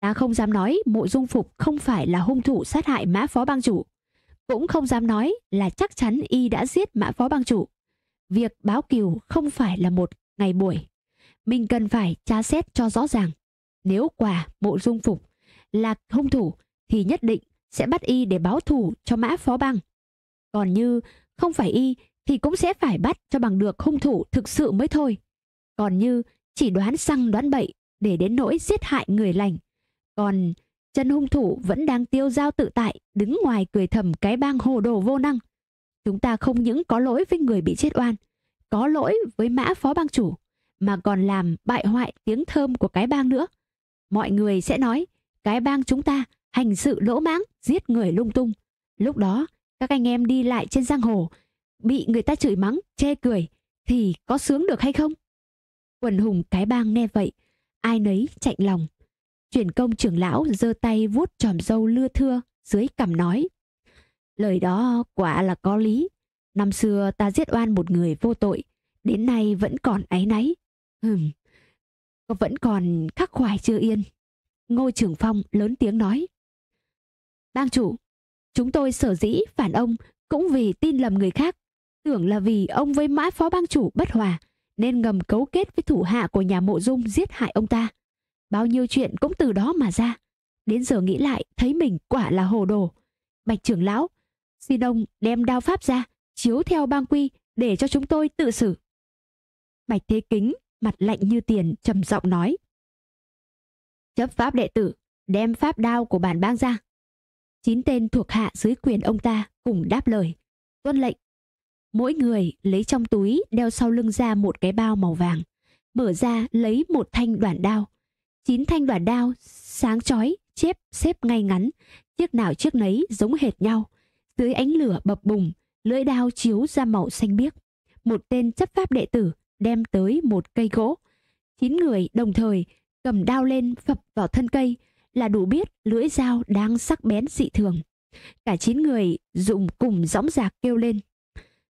"Ta không dám nói Mộ Dung Phục không phải là hung thủ sát hại Mã phó bang chủ, cũng không dám nói là chắc chắn y đã giết Mã phó bang chủ. Việc báo kiều không phải là một ngày buổi, mình cần phải tra xét cho rõ ràng." nếu quả mộ dung phục là hung thủ thì nhất định sẽ bắt y để báo thù cho mã phó băng còn như không phải y thì cũng sẽ phải bắt cho bằng được hung thủ thực sự mới thôi còn như chỉ đoán xăng đoán bậy để đến nỗi giết hại người lành còn chân hung thủ vẫn đang tiêu dao tự tại đứng ngoài cười thầm cái bang hồ đồ vô năng chúng ta không những có lỗi với người bị chết oan có lỗi với mã phó bang chủ mà còn làm bại hoại tiếng thơm của cái bang nữa mọi người sẽ nói cái bang chúng ta hành sự lỗ mãng, giết người lung tung. Lúc đó, các anh em đi lại trên giang hồ, bị người ta chửi mắng, chê cười, thì có sướng được hay không? Quần hùng cái bang nghe vậy, ai nấy chạnh lòng. Truyền công trưởng lão giơ tay vuốt tròm râu lưa thưa dưới cằm nói. Lời đó quả là có lý. Năm xưa ta giết oan một người vô tội, đến nay vẫn còn áy náy. Hừm, vẫn còn khắc khoải chưa yên. Ngô Trường Phong lớn tiếng nói. Bang chủ, chúng tôi sở dĩ phản ông cũng vì tin lầm người khác. Tưởng là vì ông với mã phó bang chủ bất hòa nên ngầm cấu kết với thủ hạ của nhà mộ dung giết hại ông ta. Bao nhiêu chuyện cũng từ đó mà ra. Đến giờ nghĩ lại thấy mình quả là hồ đồ. Bạch trưởng lão, xin ông đem đao pháp ra, chiếu theo bang quy để cho chúng tôi tự xử. Bạch Thế Kính mặt lạnh như tiền trầm giọng nói chấp pháp đệ tử đem pháp đao của bản bang ra chín tên thuộc hạ dưới quyền ông ta cùng đáp lời tuân lệnh mỗi người lấy trong túi đeo sau lưng ra một cái bao màu vàng mở ra lấy một thanh đoạn đao chín thanh đoạn đao sáng chói chép xếp ngay ngắn chiếc nào chiếc nấy giống hệt nhau dưới ánh lửa bập bùng lưỡi đao chiếu ra màu xanh biếc một tên chấp pháp đệ tử đem tới một cây gỗ. Chín người đồng thời cầm đao lên phập vào thân cây là đủ biết lưỡi dao đang sắc bén dị thường. Cả chín người dùng cùng gióng giạc kêu lên.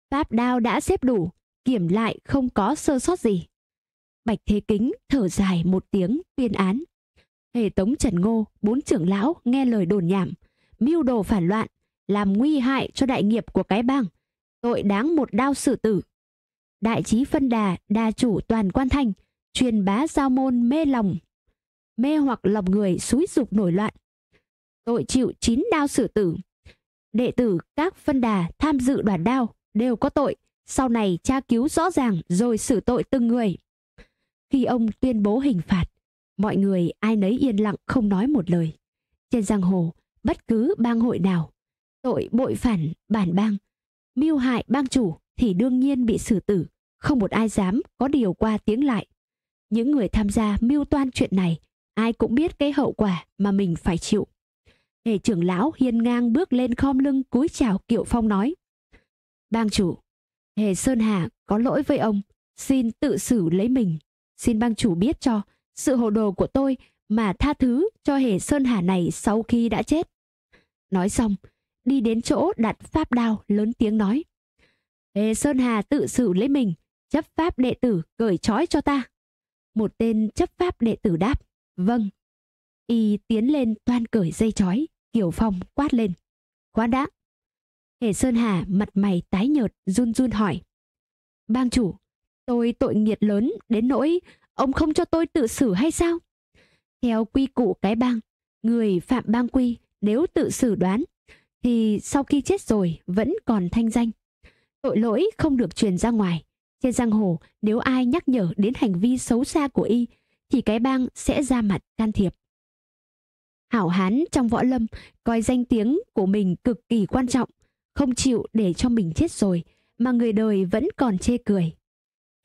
Pháp đao đã xếp đủ, kiểm lại không có sơ sót gì. Bạch Thế Kính thở dài một tiếng tuyên án. hệ Tống Trần Ngô, bốn trưởng lão nghe lời đồn nhảm, mưu đồ phản loạn, làm nguy hại cho đại nghiệp của cái bang. Tội đáng một đao xử tử đại trí phân đà, đa chủ toàn quan thanh, truyền bá giao môn mê lòng, mê hoặc lòng người xúi dục nổi loạn. Tội chịu chín đao xử tử. Đệ tử các phân đà tham dự đoàn đao đều có tội, sau này tra cứu rõ ràng rồi xử tội từng người. Khi ông tuyên bố hình phạt, mọi người ai nấy yên lặng không nói một lời. Trên giang hồ, bất cứ bang hội nào, tội bội phản bản bang, mưu hại bang chủ thì đương nhiên bị xử tử, không một ai dám có điều qua tiếng lại. Những người tham gia mưu toan chuyện này, ai cũng biết cái hậu quả mà mình phải chịu. Hề trưởng lão hiên ngang bước lên khom lưng cúi chào Kiệu Phong nói. Bang chủ, Hề Sơn Hà có lỗi với ông, xin tự xử lấy mình. Xin bang chủ biết cho sự hồ đồ của tôi mà tha thứ cho Hề Sơn Hà này sau khi đã chết. Nói xong, đi đến chỗ đặt pháp đao lớn tiếng nói. Ê Sơn Hà tự xử lấy mình, chấp pháp đệ tử cởi trói cho ta. Một tên chấp pháp đệ tử đáp, vâng. Y tiến lên toan cởi dây trói, Kiều Phong quát lên. Khoan đã. Hề Sơn Hà mặt mày tái nhợt, run run hỏi. Bang chủ, tôi tội nghiệt lớn đến nỗi ông không cho tôi tự xử hay sao? Theo quy củ cái bang, người phạm bang quy nếu tự xử đoán thì sau khi chết rồi vẫn còn thanh danh Tội lỗi không được truyền ra ngoài. Trên giang hồ, nếu ai nhắc nhở đến hành vi xấu xa của y, thì cái bang sẽ ra mặt can thiệp. Hảo hán trong võ lâm coi danh tiếng của mình cực kỳ quan trọng, không chịu để cho mình chết rồi mà người đời vẫn còn chê cười.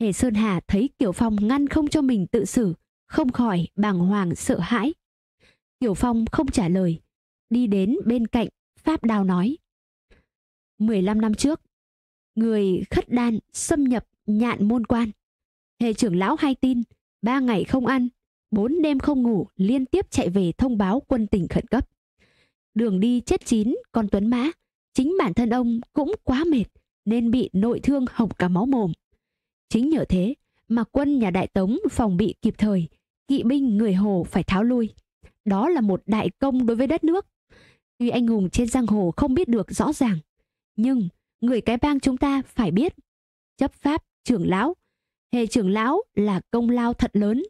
Hề Sơn Hà thấy Kiều Phong ngăn không cho mình tự xử, không khỏi bàng hoàng sợ hãi. Kiều Phong không trả lời, đi đến bên cạnh, Pháp Đào nói. 15 năm trước, người khất đan xâm nhập nhạn môn quan. Hề trưởng lão hay tin, ba ngày không ăn, bốn đêm không ngủ liên tiếp chạy về thông báo quân tỉnh khẩn cấp. Đường đi chết chín con Tuấn Mã, chính bản thân ông cũng quá mệt nên bị nội thương hỏng cả máu mồm. Chính nhờ thế mà quân nhà Đại Tống phòng bị kịp thời, kỵ binh người Hồ phải tháo lui. Đó là một đại công đối với đất nước. Tuy anh hùng trên giang hồ không biết được rõ ràng, nhưng người cái bang chúng ta phải biết. Chấp pháp trưởng lão, hề trưởng lão là công lao thật lớn.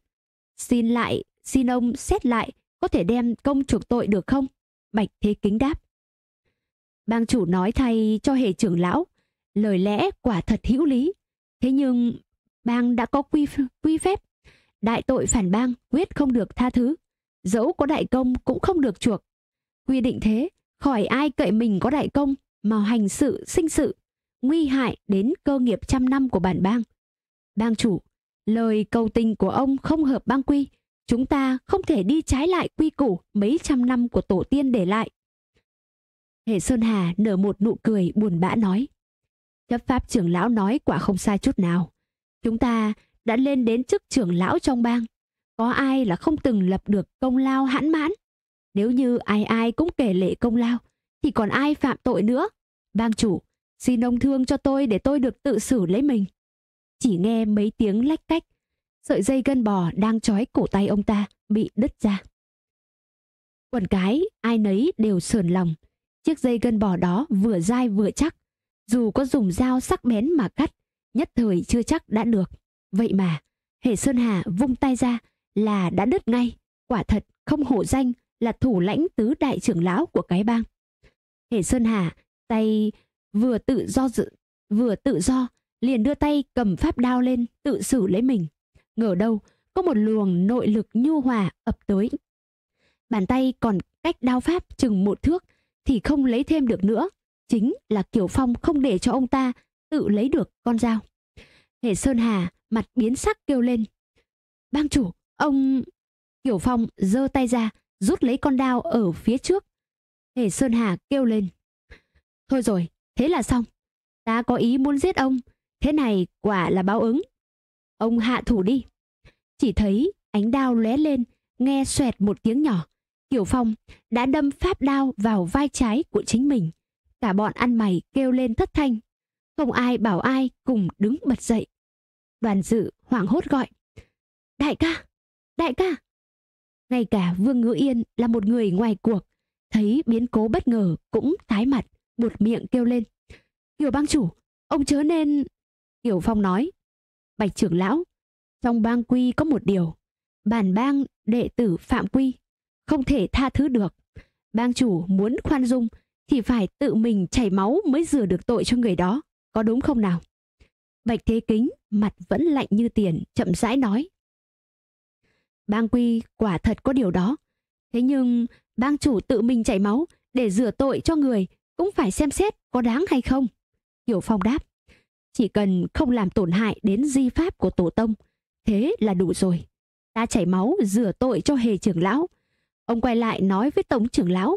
Xin lại, xin ông xét lại, có thể đem công chuộc tội được không? Bạch Thế Kính đáp. Bang chủ nói thay cho hề trưởng lão, lời lẽ quả thật hữu lý. Thế nhưng bang đã có quy quy phép, đại tội phản bang quyết không được tha thứ, dẫu có đại công cũng không được chuộc. Quy định thế, khỏi ai cậy mình có đại công mà hành sự sinh sự, nguy hại đến cơ nghiệp trăm năm của bản bang. Bang chủ, lời cầu tình của ông không hợp bang quy, chúng ta không thể đi trái lại quy củ mấy trăm năm của tổ tiên để lại. Hệ Sơn Hà nở một nụ cười buồn bã nói. Chấp pháp trưởng lão nói quả không sai chút nào. Chúng ta đã lên đến chức trưởng lão trong bang. Có ai là không từng lập được công lao hãn mãn. Nếu như ai ai cũng kể lệ công lao, thì còn ai phạm tội nữa bang chủ xin ông thương cho tôi để tôi được tự xử lấy mình chỉ nghe mấy tiếng lách cách sợi dây gân bò đang trói cổ tay ông ta bị đứt ra quần cái ai nấy đều sườn lòng chiếc dây gân bò đó vừa dai vừa chắc dù có dùng dao sắc bén mà cắt nhất thời chưa chắc đã được vậy mà hệ sơn hà vung tay ra là đã đứt ngay quả thật không hổ danh là thủ lãnh tứ đại trưởng lão của cái bang Hề Sơn Hà, tay vừa tự do dự, vừa tự do, liền đưa tay cầm pháp đao lên, tự xử lấy mình. Ngờ đâu, có một luồng nội lực nhu hòa ập tới. Bàn tay còn cách đao pháp chừng một thước thì không lấy thêm được nữa. Chính là Kiều Phong không để cho ông ta tự lấy được con dao. Hề Sơn Hà mặt biến sắc kêu lên. Bang chủ, ông... Kiều Phong giơ tay ra, rút lấy con đao ở phía trước, Hề Sơn Hà kêu lên. Thôi rồi, thế là xong. Ta có ý muốn giết ông. Thế này quả là báo ứng. Ông hạ thủ đi. Chỉ thấy ánh đao lóe lên, nghe xoẹt một tiếng nhỏ. Kiều Phong đã đâm pháp đao vào vai trái của chính mình. Cả bọn ăn mày kêu lên thất thanh. Không ai bảo ai cùng đứng bật dậy. Đoàn dự hoảng hốt gọi. Đại ca! Đại ca! Ngay cả Vương Ngữ Yên là một người ngoài cuộc thấy biến cố bất ngờ cũng tái mặt, buột miệng kêu lên. Hiểu bang chủ, ông chớ nên... kiều Phong nói. Bạch trưởng lão, trong bang quy có một điều. Bản bang đệ tử phạm quy, không thể tha thứ được. Bang chủ muốn khoan dung thì phải tự mình chảy máu mới rửa được tội cho người đó, có đúng không nào? Bạch Thế Kính mặt vẫn lạnh như tiền, chậm rãi nói. Bang quy quả thật có điều đó. Thế nhưng bang chủ tự mình chảy máu để rửa tội cho người cũng phải xem xét có đáng hay không. Hiểu Phong đáp, chỉ cần không làm tổn hại đến di pháp của tổ tông, thế là đủ rồi. Ta chảy máu rửa tội cho hề trưởng lão. Ông quay lại nói với Tống trưởng lão.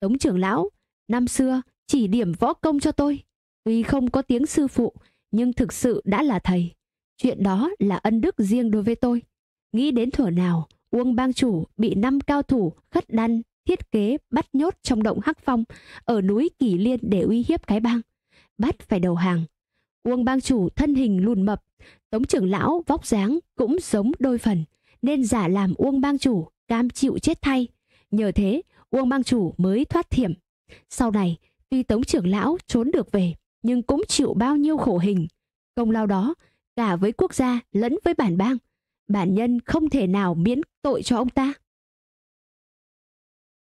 Tống trưởng lão, năm xưa chỉ điểm võ công cho tôi. Tuy không có tiếng sư phụ, nhưng thực sự đã là thầy. Chuyện đó là ân đức riêng đối với tôi. Nghĩ đến thuở nào, Uông Bang Chủ bị năm cao thủ khất đan thiết kế bắt nhốt trong động Hắc Phong ở núi Kỳ Liên để uy hiếp cái bang. Bắt phải đầu hàng. Uông Bang Chủ thân hình lùn mập, Tống trưởng lão vóc dáng cũng giống đôi phần, nên giả làm Uông Bang Chủ cam chịu chết thay. Nhờ thế, Uông Bang Chủ mới thoát thiểm. Sau này, tuy Tống trưởng lão trốn được về, nhưng cũng chịu bao nhiêu khổ hình. Công lao đó, cả với quốc gia lẫn với bản bang, bản nhân không thể nào miễn tội cho ông ta.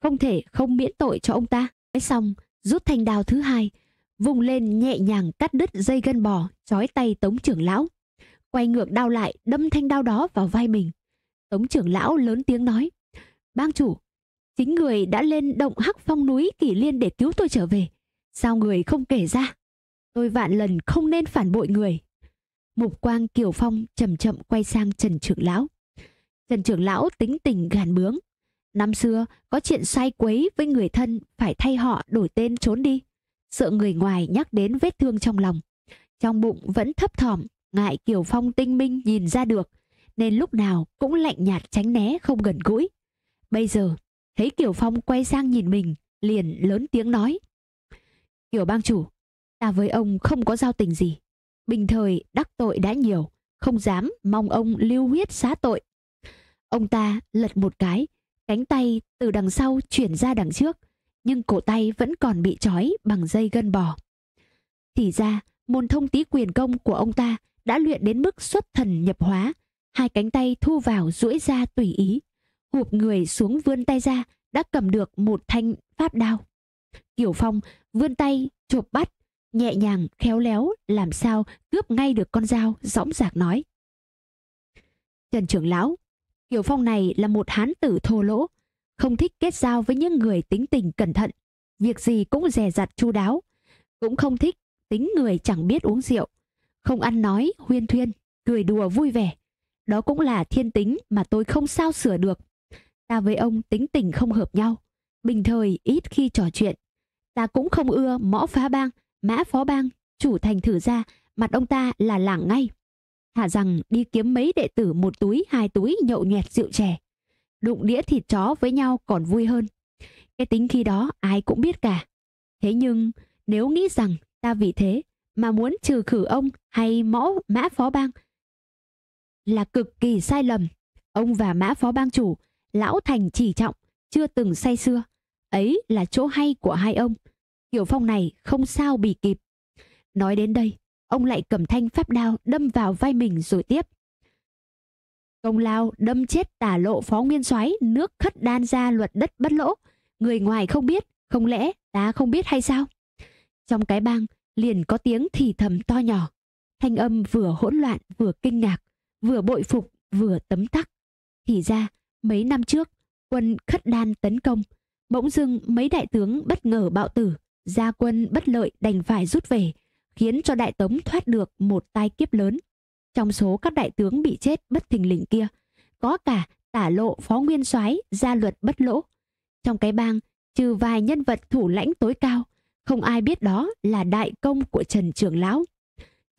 Không thể không miễn tội cho ông ta. Nói xong, rút thanh đao thứ hai, vùng lên nhẹ nhàng cắt đứt dây gân bò, trói tay tống trưởng lão. Quay ngược đao lại, đâm thanh đao đó vào vai mình. Tống trưởng lão lớn tiếng nói, bang chủ, chính người đã lên động hắc phong núi kỷ liên để cứu tôi trở về. Sao người không kể ra? Tôi vạn lần không nên phản bội người. Mục quang Kiều Phong chậm chậm quay sang Trần Trưởng Lão. Trần Trưởng Lão tính tình gàn bướng. Năm xưa có chuyện sai quấy với người thân phải thay họ đổi tên trốn đi. Sợ người ngoài nhắc đến vết thương trong lòng. Trong bụng vẫn thấp thỏm, ngại Kiều Phong tinh minh nhìn ra được. Nên lúc nào cũng lạnh nhạt tránh né không gần gũi. Bây giờ, thấy Kiều Phong quay sang nhìn mình, liền lớn tiếng nói. Kiều bang chủ, ta với ông không có giao tình gì bình thời đắc tội đã nhiều, không dám mong ông lưu huyết xá tội. Ông ta lật một cái, cánh tay từ đằng sau chuyển ra đằng trước, nhưng cổ tay vẫn còn bị trói bằng dây gân bò. Thì ra, môn thông tí quyền công của ông ta đã luyện đến mức xuất thần nhập hóa, hai cánh tay thu vào duỗi ra tùy ý, hụp người xuống vươn tay ra đã cầm được một thanh pháp đao. Kiểu Phong vươn tay chộp bắt, nhẹ nhàng khéo léo làm sao cướp ngay được con dao dõng dạc nói trần trưởng lão kiều phong này là một hán tử thô lỗ không thích kết giao với những người tính tình cẩn thận việc gì cũng dè dặt chu đáo cũng không thích tính người chẳng biết uống rượu không ăn nói huyên thuyên cười đùa vui vẻ đó cũng là thiên tính mà tôi không sao sửa được ta với ông tính tình không hợp nhau bình thời ít khi trò chuyện ta cũng không ưa mõ phá bang Mã phó bang, chủ thành thử ra, mặt ông ta là lảng ngay. Thả rằng đi kiếm mấy đệ tử một túi hai túi nhậu nhẹt rượu chè. Đụng đĩa thịt chó với nhau còn vui hơn. Cái tính khi đó ai cũng biết cả. Thế nhưng nếu nghĩ rằng ta vì thế mà muốn trừ khử ông hay mõ mã phó bang là cực kỳ sai lầm. Ông và mã phó bang chủ, lão thành chỉ trọng, chưa từng say xưa. Ấy là chỗ hay của hai ông. Tiểu Phong này không sao bị kịp. Nói đến đây, ông lại cầm thanh pháp đao đâm vào vai mình rồi tiếp. Công lao đâm chết tả lộ phó nguyên soái nước khất đan ra luật đất bất lỗ. Người ngoài không biết, không lẽ ta không biết hay sao? Trong cái bang liền có tiếng thì thầm to nhỏ. Thanh âm vừa hỗn loạn vừa kinh ngạc, vừa bội phục vừa tấm tắc. Thì ra, mấy năm trước, quân khất đan tấn công, bỗng dưng mấy đại tướng bất ngờ bạo tử, gia quân bất lợi đành phải rút về, khiến cho đại tống thoát được một tai kiếp lớn. Trong số các đại tướng bị chết bất thình lình kia, có cả tả lộ phó nguyên soái gia luật bất lỗ. Trong cái bang, trừ vài nhân vật thủ lãnh tối cao, không ai biết đó là đại công của Trần Trường Lão.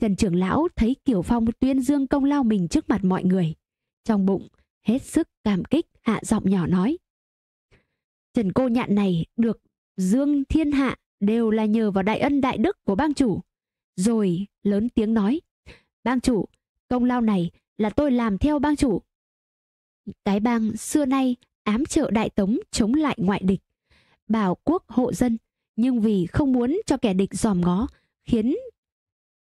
Trần Trường Lão thấy Kiều Phong tuyên dương công lao mình trước mặt mọi người. Trong bụng, hết sức cảm kích hạ giọng nhỏ nói. Trần cô nhạn này được dương thiên hạ đều là nhờ vào đại ân đại đức của bang chủ. Rồi lớn tiếng nói, bang chủ, công lao này là tôi làm theo bang chủ. Cái bang xưa nay ám trợ đại tống chống lại ngoại địch, bảo quốc hộ dân, nhưng vì không muốn cho kẻ địch dòm ngó, khiến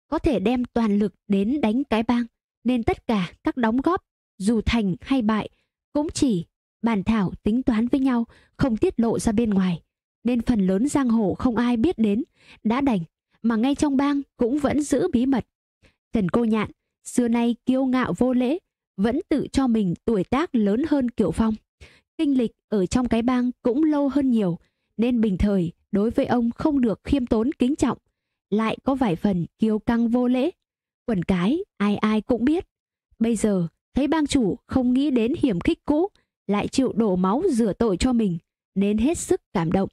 có thể đem toàn lực đến đánh cái bang, nên tất cả các đóng góp, dù thành hay bại, cũng chỉ bàn thảo tính toán với nhau, không tiết lộ ra bên ngoài nên phần lớn giang hồ không ai biết đến, đã đành, mà ngay trong bang cũng vẫn giữ bí mật. Trần Cô Nhạn, xưa nay kiêu ngạo vô lễ, vẫn tự cho mình tuổi tác lớn hơn Kiều Phong. Kinh lịch ở trong cái bang cũng lâu hơn nhiều, nên bình thời đối với ông không được khiêm tốn kính trọng, lại có vài phần kiêu căng vô lễ. Quần cái ai ai cũng biết. Bây giờ thấy bang chủ không nghĩ đến hiểm khích cũ, lại chịu đổ máu rửa tội cho mình, nên hết sức cảm động.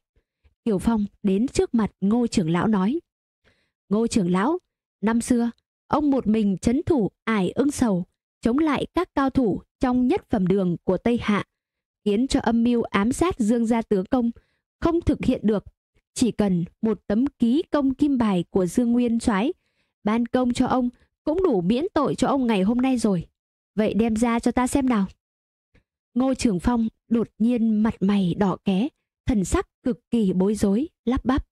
Kiều Phong đến trước mặt ngô trưởng lão nói. Ngô trưởng lão, năm xưa, ông một mình chấn thủ ải ưng sầu, chống lại các cao thủ trong nhất phẩm đường của Tây Hạ, khiến cho âm mưu ám sát Dương gia tướng công không thực hiện được. Chỉ cần một tấm ký công kim bài của Dương Nguyên soái ban công cho ông cũng đủ miễn tội cho ông ngày hôm nay rồi. Vậy đem ra cho ta xem nào. Ngô Trường Phong đột nhiên mặt mày đỏ ké, thần sắc cực kỳ bối rối, lắp bắp.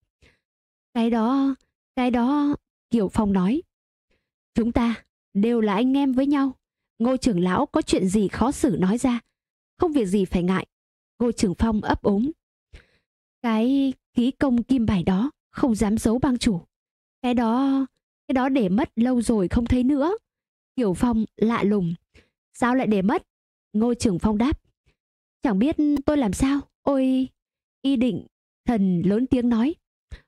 Cái đó, cái đó, Kiều Phong nói. Chúng ta đều là anh em với nhau. Ngô trưởng lão có chuyện gì khó xử nói ra. Không việc gì phải ngại. Ngô trưởng Phong ấp úng. Cái ký công kim bài đó không dám giấu bang chủ. Cái đó, cái đó để mất lâu rồi không thấy nữa. Kiều Phong lạ lùng. Sao lại để mất? Ngô trưởng Phong đáp. Chẳng biết tôi làm sao. Ôi, y định, thần lớn tiếng nói.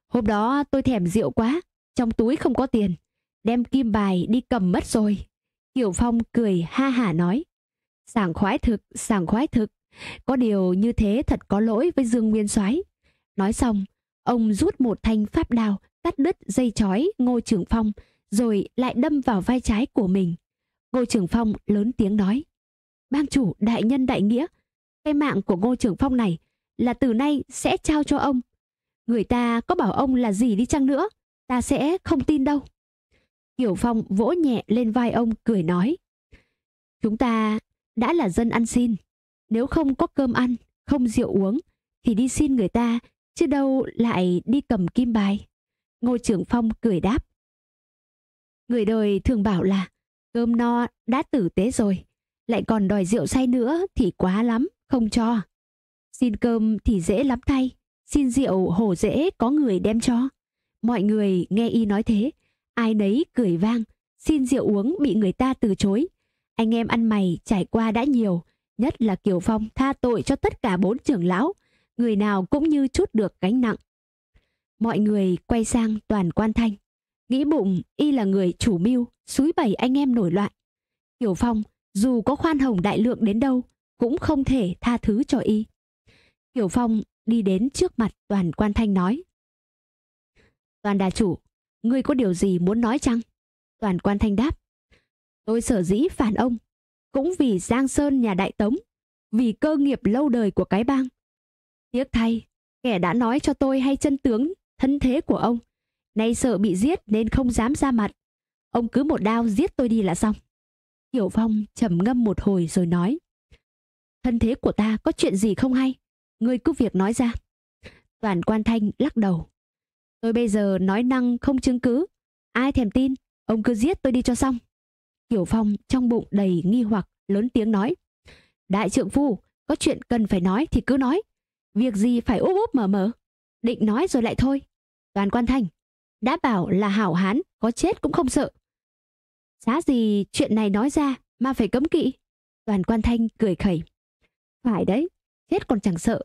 Hôm đó tôi thèm rượu quá, trong túi không có tiền, đem kim bài đi cầm mất rồi. Kiều Phong cười ha hả nói. Sảng khoái thực, sảng khoái thực, có điều như thế thật có lỗi với Dương Nguyên Soái. Nói xong, ông rút một thanh pháp đao, cắt đứt dây chói Ngô Trường Phong, rồi lại đâm vào vai trái của mình. Ngô Trường Phong lớn tiếng nói: "Bang chủ đại nhân đại nghĩa, cái mạng của Ngô Trường Phong này là từ nay sẽ trao cho ông. Người ta có bảo ông là gì đi chăng nữa, ta sẽ không tin đâu. Kiểu Phong vỗ nhẹ lên vai ông cười nói. Chúng ta đã là dân ăn xin. Nếu không có cơm ăn, không rượu uống, thì đi xin người ta, chứ đâu lại đi cầm kim bài. Ngô trưởng Phong cười đáp. Người đời thường bảo là cơm no đã tử tế rồi, lại còn đòi rượu say nữa thì quá lắm, không cho. Xin cơm thì dễ lắm tay, xin rượu hổ dễ có người đem cho. Mọi người nghe y nói thế, ai nấy cười vang, xin rượu uống bị người ta từ chối. Anh em ăn mày trải qua đã nhiều, nhất là Kiều Phong tha tội cho tất cả bốn trưởng lão, người nào cũng như chút được gánh nặng. Mọi người quay sang toàn quan thanh, nghĩ bụng y là người chủ mưu, suối bảy anh em nổi loạn. Kiều Phong dù có khoan hồng đại lượng đến đâu, cũng không thể tha thứ cho y. Hiểu Phong đi đến trước mặt toàn quan thanh nói. toàn đà chủ, ngươi có điều gì muốn nói chăng? Toàn quan thanh đáp. Tôi sở dĩ phản ông, cũng vì Giang Sơn nhà đại tống, vì cơ nghiệp lâu đời của cái bang. Tiếc thay, kẻ đã nói cho tôi hay chân tướng, thân thế của ông, nay sợ bị giết nên không dám ra mặt. Ông cứ một đao giết tôi đi là xong. Hiểu Phong trầm ngâm một hồi rồi nói. Thân thế của ta có chuyện gì không hay? Ngươi cứ việc nói ra. Toàn quan thanh lắc đầu. Tôi bây giờ nói năng không chứng cứ. Ai thèm tin, ông cứ giết tôi đi cho xong. Tiểu Phong trong bụng đầy nghi hoặc lớn tiếng nói. Đại trượng phu, có chuyện cần phải nói thì cứ nói. Việc gì phải úp úp mở mở. Định nói rồi lại thôi. Toàn quan thanh, đã bảo là hảo hán, có chết cũng không sợ. Giá gì chuyện này nói ra mà phải cấm kỵ. toàn quan thanh cười khẩy. Phải đấy, chết còn chẳng sợ,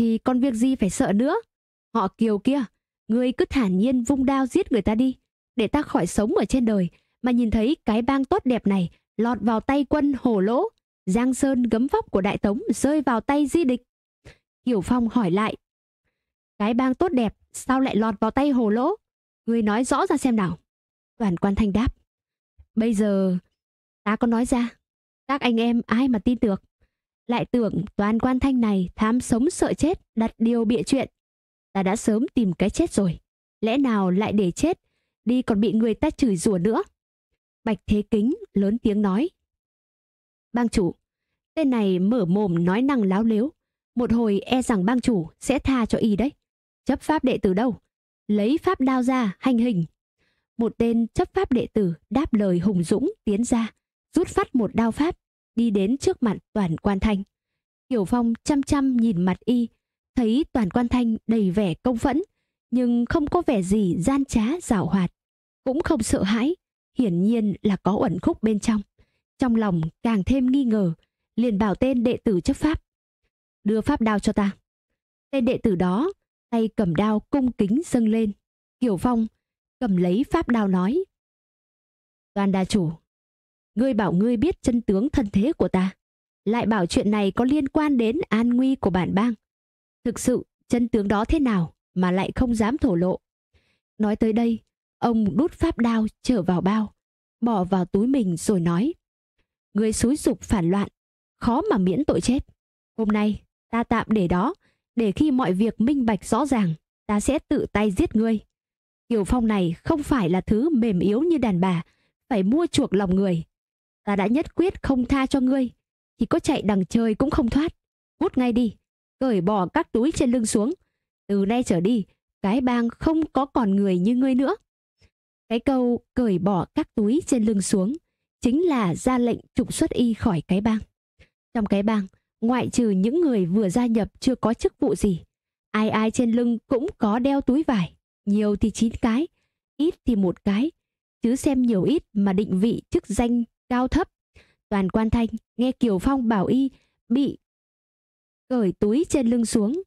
thì còn việc gì phải sợ nữa. Họ kiều kia, ngươi cứ thản nhiên vung đao giết người ta đi, để ta khỏi sống ở trên đời, mà nhìn thấy cái bang tốt đẹp này lọt vào tay quân hồ lỗ, giang sơn gấm vóc của đại tống rơi vào tay di địch. Kiều Phong hỏi lại, cái bang tốt đẹp sao lại lọt vào tay hồ lỗ? Ngươi nói rõ ra xem nào. toàn quan thanh đáp, bây giờ ta có nói ra, các anh em ai mà tin được lại tưởng toàn quan thanh này tham sống sợ chết, đặt điều bịa chuyện. Ta đã sớm tìm cái chết rồi, lẽ nào lại để chết, đi còn bị người ta chửi rủa nữa. Bạch Thế Kính lớn tiếng nói. Bang chủ, tên này mở mồm nói năng láo lếu, một hồi e rằng bang chủ sẽ tha cho y đấy. Chấp pháp đệ tử đâu? Lấy pháp đao ra, hành hình. Một tên chấp pháp đệ tử đáp lời hùng dũng tiến ra, rút phát một đao pháp đi đến trước mặt Toàn Quan Thanh. Hiểu Phong chăm chăm nhìn mặt y, thấy Toàn Quan Thanh đầy vẻ công phẫn, nhưng không có vẻ gì gian trá giảo hoạt, cũng không sợ hãi, hiển nhiên là có ẩn khúc bên trong. Trong lòng càng thêm nghi ngờ, liền bảo tên đệ tử chấp pháp. Đưa pháp đao cho ta. Tên đệ tử đó, tay cầm đao cung kính dâng lên. Hiểu Phong cầm lấy pháp đao nói. Toàn đà chủ, Ngươi bảo ngươi biết chân tướng thân thế của ta, lại bảo chuyện này có liên quan đến an nguy của bản bang. Thực sự, chân tướng đó thế nào mà lại không dám thổ lộ. Nói tới đây, ông đút pháp đao trở vào bao, bỏ vào túi mình rồi nói. Người xúi dục phản loạn, khó mà miễn tội chết. Hôm nay, ta tạm để đó, để khi mọi việc minh bạch rõ ràng, ta sẽ tự tay giết ngươi. Kiều Phong này không phải là thứ mềm yếu như đàn bà, phải mua chuộc lòng người, ta đã nhất quyết không tha cho ngươi, thì có chạy đằng trời cũng không thoát. Cút ngay đi, cởi bỏ các túi trên lưng xuống. Từ nay trở đi, cái bang không có còn người như ngươi nữa. Cái câu cởi bỏ các túi trên lưng xuống chính là ra lệnh trục xuất y khỏi cái bang. Trong cái bang, ngoại trừ những người vừa gia nhập chưa có chức vụ gì, ai ai trên lưng cũng có đeo túi vải, nhiều thì chín cái, ít thì một cái, chứ xem nhiều ít mà định vị chức danh cao thấp. Toàn quan thanh nghe Kiều Phong bảo y bị cởi túi trên lưng xuống,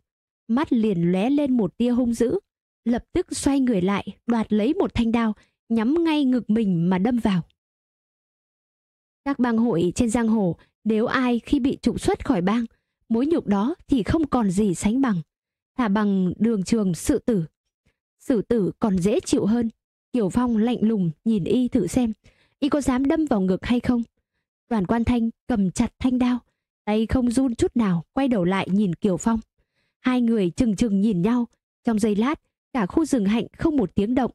mắt liền lóe lên một tia hung dữ, lập tức xoay người lại, đoạt lấy một thanh đao, nhắm ngay ngực mình mà đâm vào. Các bang hội trên giang hồ, nếu ai khi bị trục xuất khỏi bang, mối nhục đó thì không còn gì sánh bằng. Thả bằng đường trường sự tử. Sự tử còn dễ chịu hơn. Kiều Phong lạnh lùng nhìn y thử xem, y có dám đâm vào ngực hay không? Đoàn quan thanh cầm chặt thanh đao, tay không run chút nào, quay đầu lại nhìn Kiều Phong. Hai người chừng chừng nhìn nhau, trong giây lát, cả khu rừng hạnh không một tiếng động.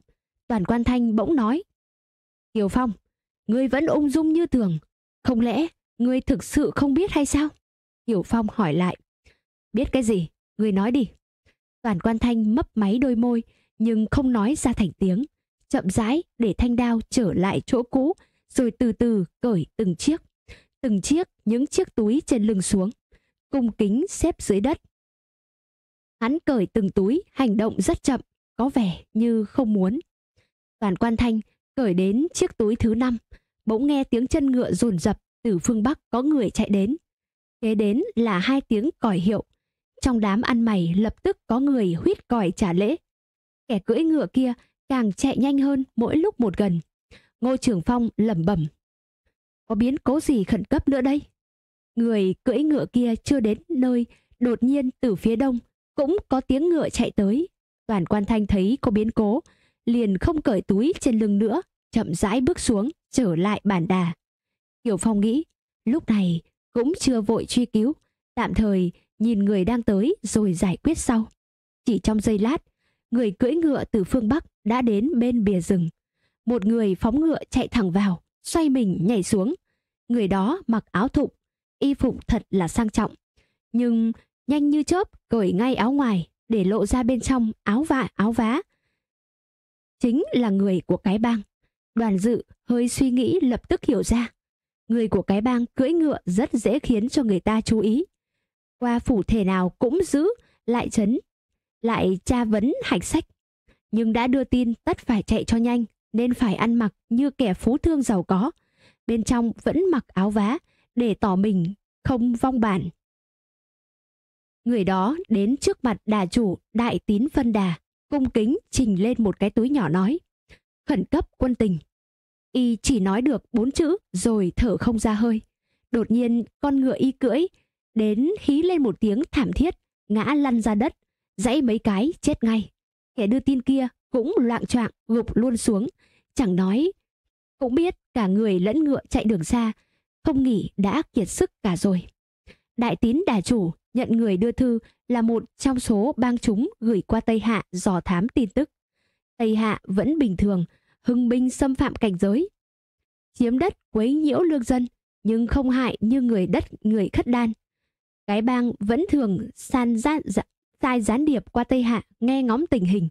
Đoàn quan thanh bỗng nói, Kiều Phong, ngươi vẫn ung dung như thường, không lẽ ngươi thực sự không biết hay sao? Kiều Phong hỏi lại, biết cái gì, ngươi nói đi. Đoàn quan thanh mấp máy đôi môi, nhưng không nói ra thành tiếng chậm rãi để thanh đao trở lại chỗ cũ, rồi từ từ cởi từng chiếc, từng chiếc những chiếc túi trên lưng xuống, cung kính xếp dưới đất. Hắn cởi từng túi, hành động rất chậm, có vẻ như không muốn. Toàn quan thanh cởi đến chiếc túi thứ năm, bỗng nghe tiếng chân ngựa rồn rập từ phương Bắc có người chạy đến. Kế đến là hai tiếng còi hiệu. Trong đám ăn mày lập tức có người huýt còi trả lễ. Kẻ cưỡi ngựa kia càng chạy nhanh hơn mỗi lúc một gần. Ngô Trường Phong lẩm bẩm. Có biến cố gì khẩn cấp nữa đây? Người cưỡi ngựa kia chưa đến nơi, đột nhiên từ phía đông cũng có tiếng ngựa chạy tới. Toàn quan thanh thấy có biến cố, liền không cởi túi trên lưng nữa, chậm rãi bước xuống, trở lại bản đà. Kiều Phong nghĩ, lúc này cũng chưa vội truy cứu, tạm thời nhìn người đang tới rồi giải quyết sau. Chỉ trong giây lát, người cưỡi ngựa từ phương Bắc đã đến bên bìa rừng. Một người phóng ngựa chạy thẳng vào, xoay mình nhảy xuống. Người đó mặc áo thụng, y phục thật là sang trọng. Nhưng nhanh như chớp cởi ngay áo ngoài để lộ ra bên trong áo vạ áo vá. Chính là người của cái bang. Đoàn dự hơi suy nghĩ lập tức hiểu ra. Người của cái bang cưỡi ngựa rất dễ khiến cho người ta chú ý. Qua phủ thể nào cũng giữ, lại chấn lại tra vấn hành sách nhưng đã đưa tin tất phải chạy cho nhanh nên phải ăn mặc như kẻ phú thương giàu có bên trong vẫn mặc áo vá để tỏ mình không vong bản người đó đến trước mặt đà chủ đại tín phân đà cung kính trình lên một cái túi nhỏ nói khẩn cấp quân tình y chỉ nói được bốn chữ rồi thở không ra hơi đột nhiên con ngựa y cưỡi đến hí lên một tiếng thảm thiết ngã lăn ra đất dãy mấy cái chết ngay kẻ đưa tin kia cũng loạn choạng gục luôn xuống chẳng nói cũng biết cả người lẫn ngựa chạy đường xa không nghỉ đã kiệt sức cả rồi đại tín đà chủ nhận người đưa thư là một trong số bang chúng gửi qua tây hạ dò thám tin tức tây hạ vẫn bình thường hưng binh xâm phạm cảnh giới chiếm đất quấy nhiễu lương dân nhưng không hại như người đất người khất đan cái bang vẫn thường san ra sai gián điệp qua Tây Hạ nghe ngóng tình hình.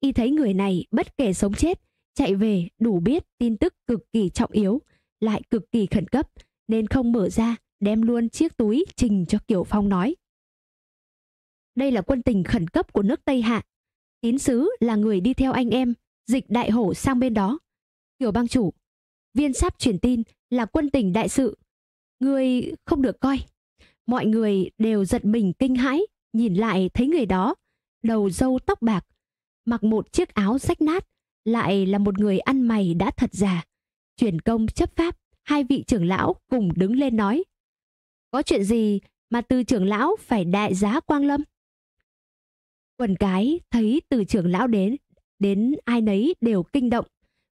Y thấy người này bất kể sống chết, chạy về đủ biết tin tức cực kỳ trọng yếu, lại cực kỳ khẩn cấp, nên không mở ra, đem luôn chiếc túi trình cho Kiều Phong nói. Đây là quân tình khẩn cấp của nước Tây Hạ. Tín sứ là người đi theo anh em, dịch đại hổ sang bên đó. Kiều bang chủ, viên sắp truyền tin là quân tình đại sự. Người không được coi. Mọi người đều giật mình kinh hãi Nhìn lại thấy người đó, đầu dâu tóc bạc, mặc một chiếc áo rách nát, lại là một người ăn mày đã thật già. Chuyển công chấp pháp, hai vị trưởng lão cùng đứng lên nói. Có chuyện gì mà từ trưởng lão phải đại giá quang lâm? Quần cái thấy từ trưởng lão đến, đến ai nấy đều kinh động.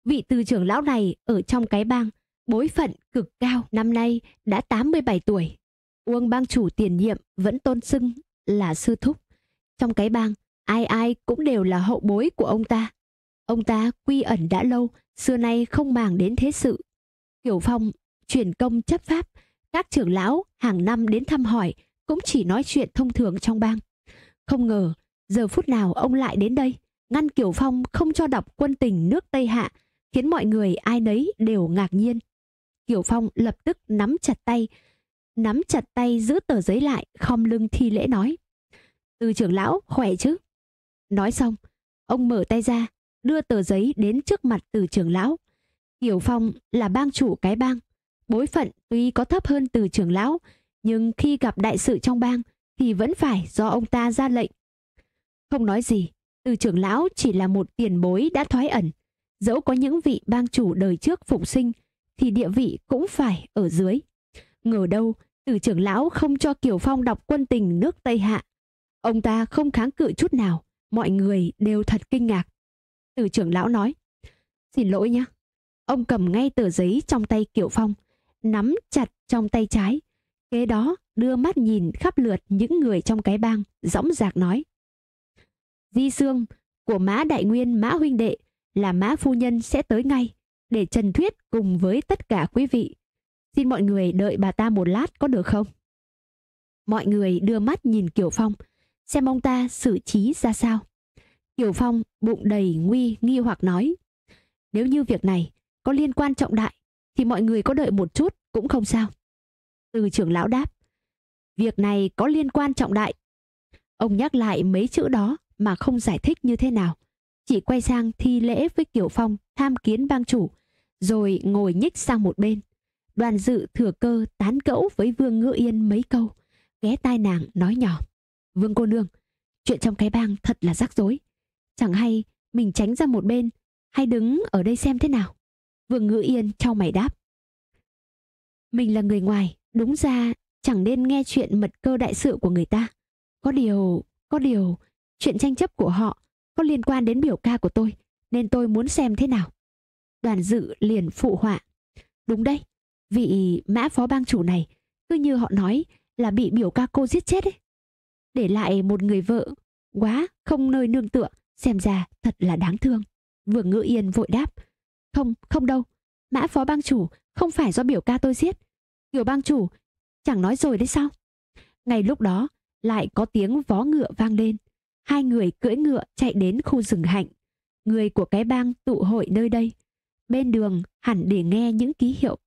Vị từ trưởng lão này ở trong cái bang, bối phận cực cao, năm nay đã 87 tuổi. Uông bang chủ tiền nhiệm vẫn tôn xưng là sư thúc. Trong cái bang, ai ai cũng đều là hậu bối của ông ta. Ông ta quy ẩn đã lâu, xưa nay không màng đến thế sự. Kiểu Phong truyền công chấp pháp, các trưởng lão hàng năm đến thăm hỏi cũng chỉ nói chuyện thông thường trong bang. Không ngờ, giờ phút nào ông lại đến đây, ngăn Kiểu Phong không cho đọc quân tình nước Tây Hạ, khiến mọi người ai nấy đều ngạc nhiên. Kiểu Phong lập tức nắm chặt tay, nắm chặt tay giữ tờ giấy lại, khom lưng thi lễ nói. Từ trưởng lão, khỏe chứ? Nói xong, ông mở tay ra, đưa tờ giấy đến trước mặt từ trưởng lão. Tiểu Phong là bang chủ cái bang. Bối phận tuy có thấp hơn từ trưởng lão, nhưng khi gặp đại sự trong bang thì vẫn phải do ông ta ra lệnh. Không nói gì, từ trưởng lão chỉ là một tiền bối đã thoái ẩn. Dẫu có những vị bang chủ đời trước phục sinh, thì địa vị cũng phải ở dưới. Ngờ đâu, tử trưởng lão không cho Kiều Phong đọc quân tình nước Tây Hạ. Ông ta không kháng cự chút nào, mọi người đều thật kinh ngạc. Tử trưởng lão nói, xin lỗi nhé. Ông cầm ngay tờ giấy trong tay Kiều Phong, nắm chặt trong tay trái. Kế đó đưa mắt nhìn khắp lượt những người trong cái bang, dõng dạc nói. Di xương của Mã Đại Nguyên Mã Huynh Đệ là Mã Phu Nhân sẽ tới ngay để trần thuyết cùng với tất cả quý vị Xin mọi người đợi bà ta một lát có được không? Mọi người đưa mắt nhìn Kiều Phong, xem ông ta xử trí ra sao. Kiều Phong bụng đầy nguy nghi hoặc nói, nếu như việc này có liên quan trọng đại thì mọi người có đợi một chút cũng không sao. Từ trưởng lão đáp, việc này có liên quan trọng đại. Ông nhắc lại mấy chữ đó mà không giải thích như thế nào, chỉ quay sang thi lễ với Kiều Phong tham kiến bang chủ, rồi ngồi nhích sang một bên. Đoàn dự thừa cơ tán cẫu với Vương Ngữ Yên mấy câu, ghé tai nàng nói nhỏ. Vương cô nương, chuyện trong cái bang thật là rắc rối. Chẳng hay mình tránh ra một bên hay đứng ở đây xem thế nào. Vương Ngữ Yên trao mày đáp. Mình là người ngoài, đúng ra chẳng nên nghe chuyện mật cơ đại sự của người ta. Có điều, có điều, chuyện tranh chấp của họ có liên quan đến biểu ca của tôi, nên tôi muốn xem thế nào. Đoàn dự liền phụ họa. Đúng đấy, vị mã phó bang chủ này cứ như họ nói là bị biểu ca cô giết chết ấy. Để lại một người vợ, quá không nơi nương tựa, xem ra thật là đáng thương. Vương Ngữ Yên vội đáp, không, không đâu, mã phó bang chủ không phải do biểu ca tôi giết. Biểu bang chủ, chẳng nói rồi đấy sao? Ngay lúc đó, lại có tiếng vó ngựa vang lên. Hai người cưỡi ngựa chạy đến khu rừng hạnh. Người của cái bang tụ hội nơi đây. Bên đường hẳn để nghe những ký hiệu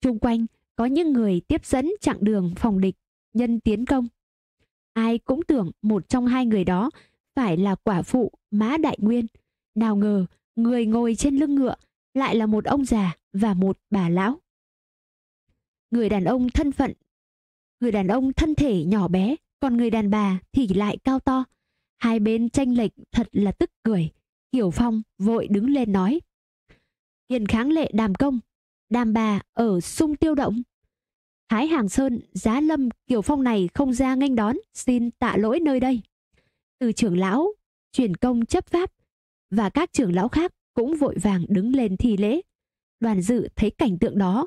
Trung quanh có những người tiếp dẫn chặng đường phòng địch, nhân tiến công. Ai cũng tưởng một trong hai người đó phải là quả phụ Mã Đại Nguyên. Nào ngờ, người ngồi trên lưng ngựa lại là một ông già và một bà lão. Người đàn ông thân phận, người đàn ông thân thể nhỏ bé, còn người đàn bà thì lại cao to. Hai bên tranh lệch thật là tức cười. Hiểu Phong vội đứng lên nói. Hiền kháng lệ đàm công, đàm bà ở sung tiêu động. Thái Hàng Sơn, Giá Lâm, kiểu Phong này không ra nghênh đón, xin tạ lỗi nơi đây. Từ trưởng lão, truyền công chấp pháp và các trưởng lão khác cũng vội vàng đứng lên thi lễ. Đoàn dự thấy cảnh tượng đó,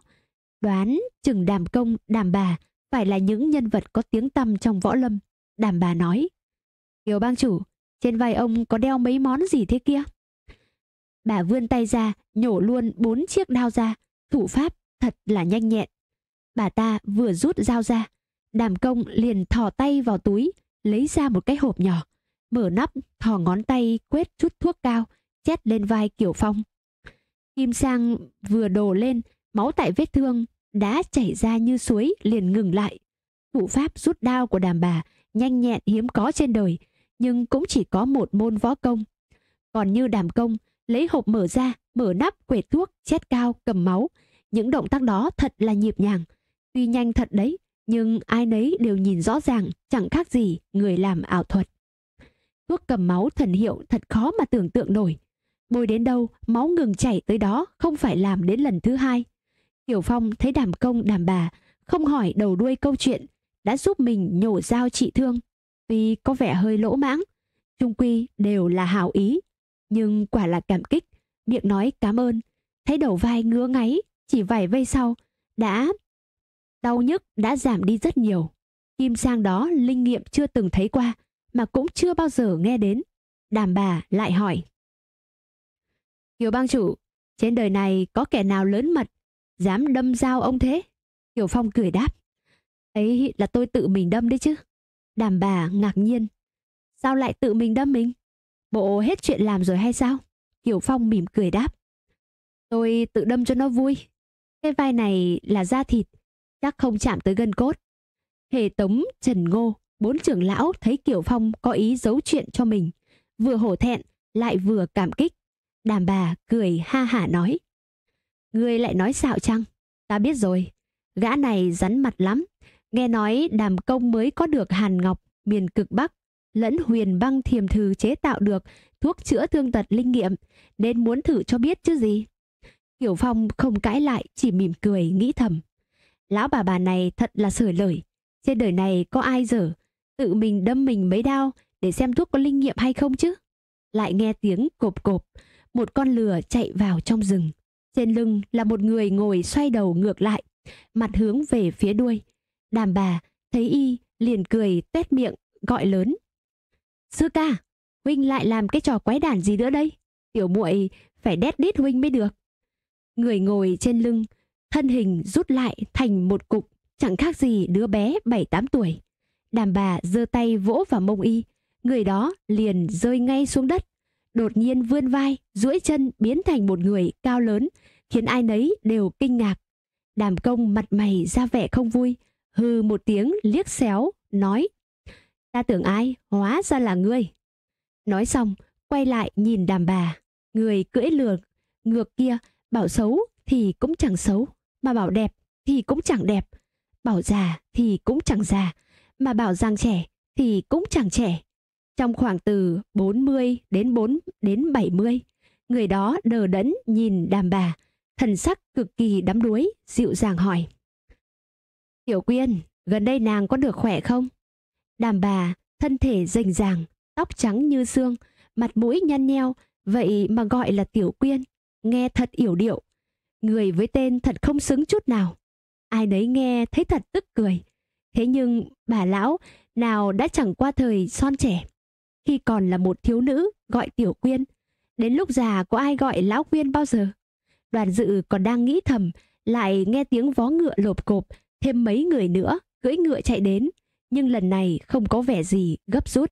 đoán chừng đàm công, đàm bà phải là những nhân vật có tiếng tăm trong võ lâm. Đàm bà nói, Kiều bang chủ, trên vai ông có đeo mấy món gì thế kia? Bà vươn tay ra, nhổ luôn bốn chiếc đao ra, Thủ pháp thật là nhanh nhẹn. Bà ta vừa rút dao ra, đàm công liền thò tay vào túi, lấy ra một cái hộp nhỏ, mở nắp, thò ngón tay quét chút thuốc cao, chét lên vai Kiều Phong. Kim Sang vừa đổ lên, máu tại vết thương đã chảy ra như suối liền ngừng lại. Thủ pháp rút đao của đàm bà nhanh nhẹn hiếm có trên đời, nhưng cũng chỉ có một môn võ công. Còn như đàm công, lấy hộp mở ra, mở nắp, quệt thuốc, chét cao, cầm máu. Những động tác đó thật là nhịp nhàng. Tuy nhanh thật đấy, nhưng ai nấy đều nhìn rõ ràng, chẳng khác gì người làm ảo thuật. Thuốc cầm máu thần hiệu thật khó mà tưởng tượng nổi. Bôi đến đâu, máu ngừng chảy tới đó, không phải làm đến lần thứ hai. Tiểu Phong thấy đàm công đàm bà, không hỏi đầu đuôi câu chuyện, đã giúp mình nhổ dao trị thương. Tuy có vẻ hơi lỗ mãng, chung quy đều là hảo ý, nhưng quả là cảm kích, miệng nói cảm ơn, thấy đầu vai ngứa ngáy, chỉ vài vây sau, đã đau nhức đã giảm đi rất nhiều. Kim sang đó linh nghiệm chưa từng thấy qua, mà cũng chưa bao giờ nghe đến. Đàm bà lại hỏi. Kiều bang chủ, trên đời này có kẻ nào lớn mật, dám đâm dao ông thế? Kiều Phong cười đáp. Ấy là tôi tự mình đâm đấy chứ. Đàm bà ngạc nhiên. Sao lại tự mình đâm mình? Bộ hết chuyện làm rồi hay sao? Hiểu Phong mỉm cười đáp. Tôi tự đâm cho nó vui. Cái vai này là da thịt, chắc không chạm tới gân cốt. Hề Tống, Trần Ngô, bốn trưởng lão thấy Kiều Phong có ý giấu chuyện cho mình. Vừa hổ thẹn, lại vừa cảm kích. Đàm bà cười ha hả nói. Ngươi lại nói xạo chăng? Ta biết rồi, gã này rắn mặt lắm. Nghe nói đàm công mới có được Hàn Ngọc, miền cực Bắc lẫn huyền băng thiềm thừ chế tạo được thuốc chữa thương tật linh nghiệm, nên muốn thử cho biết chứ gì. Hiểu Phong không cãi lại, chỉ mỉm cười, nghĩ thầm. Lão bà bà này thật là sửa lời. Trên đời này có ai dở, tự mình đâm mình mấy đao để xem thuốc có linh nghiệm hay không chứ. Lại nghe tiếng cộp cộp, một con lừa chạy vào trong rừng. Trên lưng là một người ngồi xoay đầu ngược lại, mặt hướng về phía đuôi. Đàm bà thấy y liền cười tét miệng, gọi lớn. Sư ca, huynh lại làm cái trò quái đản gì nữa đây? Tiểu muội phải đét đít huynh mới được. Người ngồi trên lưng, thân hình rút lại thành một cục, chẳng khác gì đứa bé 7-8 tuổi. Đàm bà giơ tay vỗ vào mông y, người đó liền rơi ngay xuống đất, đột nhiên vươn vai, duỗi chân biến thành một người cao lớn, khiến ai nấy đều kinh ngạc. Đàm công mặt mày ra vẻ không vui, hừ một tiếng liếc xéo, nói Ta tưởng ai, hóa ra là ngươi. Nói xong, quay lại nhìn đàm bà. Người cưỡi lừa, ngược kia, bảo xấu thì cũng chẳng xấu, mà bảo đẹp thì cũng chẳng đẹp. Bảo già thì cũng chẳng già, mà bảo giang trẻ thì cũng chẳng trẻ. Trong khoảng từ 40 đến 4 đến 70, người đó đờ đẫn nhìn đàm bà, thần sắc cực kỳ đắm đuối, dịu dàng hỏi. Tiểu Quyên, gần đây nàng có được khỏe không? Đàm bà, thân thể rành ràng, tóc trắng như xương, mặt mũi nhăn nheo, vậy mà gọi là tiểu quyên, nghe thật yểu điệu. Người với tên thật không xứng chút nào. Ai nấy nghe thấy thật tức cười. Thế nhưng bà lão nào đã chẳng qua thời son trẻ. Khi còn là một thiếu nữ gọi tiểu quyên, đến lúc già có ai gọi lão quyên bao giờ? Đoàn dự còn đang nghĩ thầm, lại nghe tiếng vó ngựa lộp cộp, thêm mấy người nữa cưỡi ngựa chạy đến nhưng lần này không có vẻ gì gấp rút.